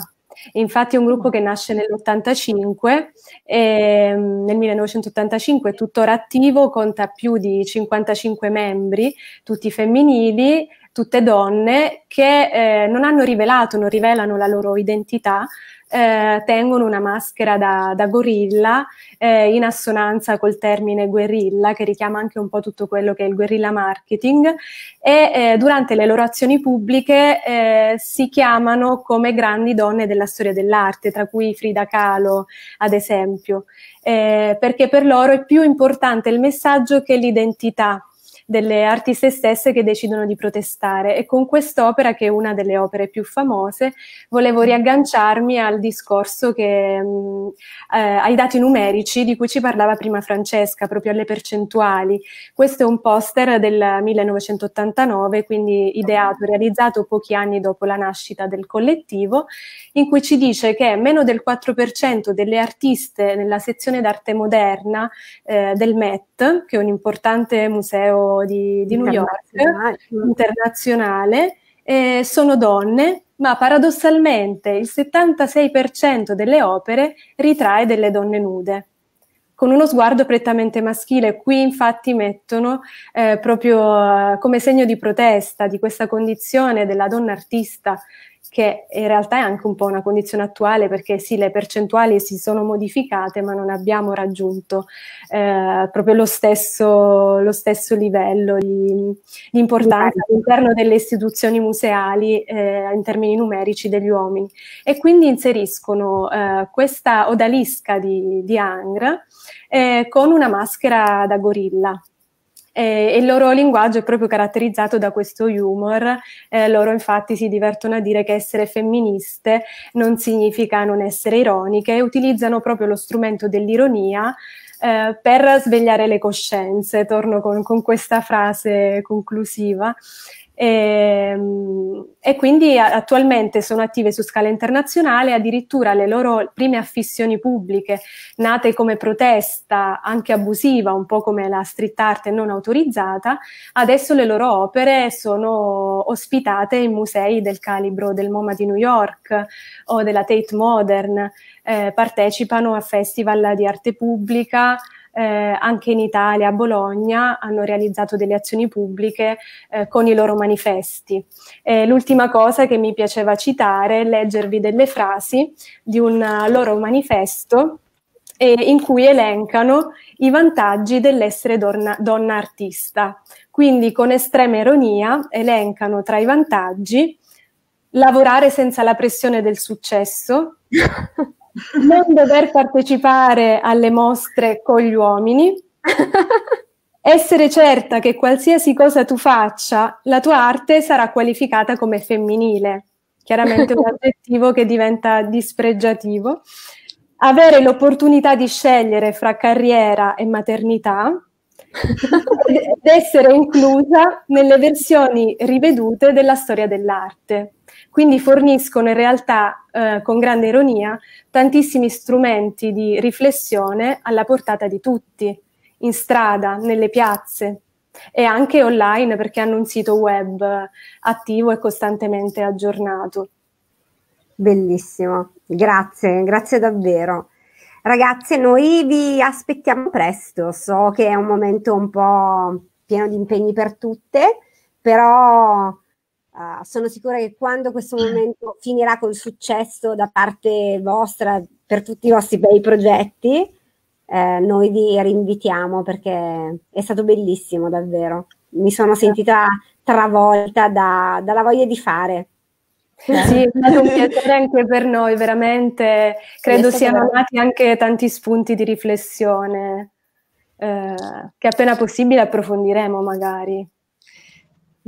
Infatti è un gruppo che nasce nell'85, e, mm, nel 1985 è tuttora attivo, conta più di 55 membri, tutti femminili, tutte donne, che eh, non hanno rivelato, non rivelano la loro identità, eh, tengono una maschera da, da gorilla eh, in assonanza col termine guerrilla che richiama anche un po' tutto quello che è il guerrilla marketing e eh, durante le loro azioni pubbliche eh, si chiamano come grandi donne della storia dell'arte, tra cui Frida Kahlo ad esempio, eh, perché per loro è più importante il messaggio che l'identità delle artiste stesse che decidono di protestare e con quest'opera, che è una delle opere più famose, volevo riagganciarmi al discorso che, mm, eh, ai dati numerici di cui ci parlava prima Francesca, proprio alle percentuali. Questo è un poster del 1989, quindi ideato, realizzato pochi anni dopo la nascita del collettivo, in cui ci dice che meno del 4% delle artiste nella sezione d'arte moderna eh, del MET, che è un importante museo di, di New York, internazionale, eh, sono donne, ma paradossalmente il 76% delle opere ritrae delle donne nude con uno sguardo prettamente maschile. Qui infatti mettono eh, proprio eh, come segno di protesta di questa condizione della donna artista che in realtà è anche un po' una condizione attuale perché sì, le percentuali si sono modificate ma non abbiamo raggiunto eh, proprio lo stesso, lo stesso, livello di, di importanza sì. all'interno delle istituzioni museali eh, in termini numerici degli uomini. E quindi inseriscono eh, questa odalisca di, di Angra eh, con una maschera da gorilla eh, e il loro linguaggio è proprio caratterizzato da questo humor. Eh, loro infatti si divertono a dire che essere femministe non significa non essere ironiche, e utilizzano proprio lo strumento dell'ironia eh, per svegliare le coscienze. Torno con, con questa frase conclusiva. E, ehm, e quindi attualmente sono attive su scala internazionale, addirittura le loro prime affissioni pubbliche, nate come protesta anche abusiva, un po' come la street art non autorizzata, adesso le loro opere sono ospitate in musei del calibro del MoMA di New York o della Tate Modern, eh, partecipano a festival di arte pubblica eh, anche in Italia, a Bologna, hanno realizzato delle azioni pubbliche eh, con i loro manifesti. E l'ultima cosa che mi piaceva citare è leggervi delle frasi di un eh, loro manifesto eh, in cui elencano i vantaggi dell'essere donna, donna artista. Quindi con estrema ironia elencano tra i vantaggi lavorare senza la pressione del successo, non dover partecipare alle mostre con gli uomini, essere certa che qualsiasi cosa tu faccia, la tua arte sarà qualificata come femminile. Chiaramente un aggettivo che diventa dispregiativo. Avere l'opportunità di scegliere fra carriera e maternità, ed essere inclusa nelle versioni rivedute della storia dell'arte. Quindi forniscono in realtà, eh, con grande ironia, tantissimi strumenti di riflessione alla portata di tutti, in strada, nelle piazze e anche online perché hanno un sito web attivo e costantemente aggiornato. Bellissimo, grazie, grazie davvero. Ragazze, noi vi aspettiamo presto, so che è un momento un po' pieno di impegni per tutte, però uh, sono sicura che quando questo momento finirà col successo da parte vostra per tutti i vostri bei progetti, eh, noi vi rinvitiamo perché è stato bellissimo davvero. Mi sono sentita travolta da, dalla voglia di fare. Eh? Sì, è stato un piacere anche per noi, veramente. Credo siano nati anche tanti spunti di riflessione eh, che appena possibile approfondiremo magari.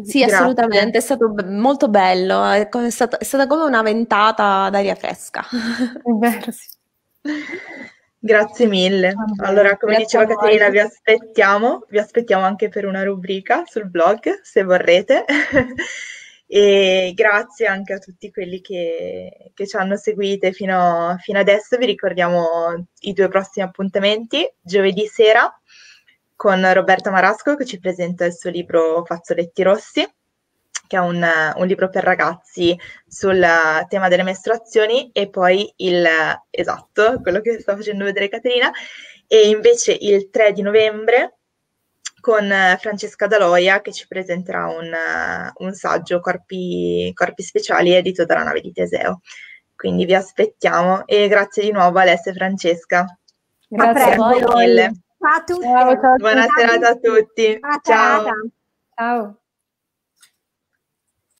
Sì, Grazie. assolutamente, è stato molto bello, è, è, stato, è, stata come una ventata d'aria fresca. Vero, Grazie mille. Allora, come Grazie diceva Caterina, vi aspettiamo, vi aspettiamo anche per una rubrica sul blog, se vorrete e grazie anche a tutti quelli che, che ci hanno seguite fino, fino, adesso. Vi ricordiamo i due prossimi appuntamenti, giovedì sera con Roberto Marasco che ci presenta il suo libro Fazzoletti Rossi, che è un, un libro per ragazzi sul tema delle mestruazioni e poi il esatto, quello che sta facendo vedere Caterina. E invece il 3 di novembre con eh, Francesca Daloia che ci presenterà un, eh, un saggio corpi, corpi, speciali edito dalla nave di Teseo. Quindi vi aspettiamo e grazie di nuovo Alessia e Francesca. Grazie a, voi. Mille. Ciao a tutti. Ciao, Buona serata a tutti. Ciao. ciao.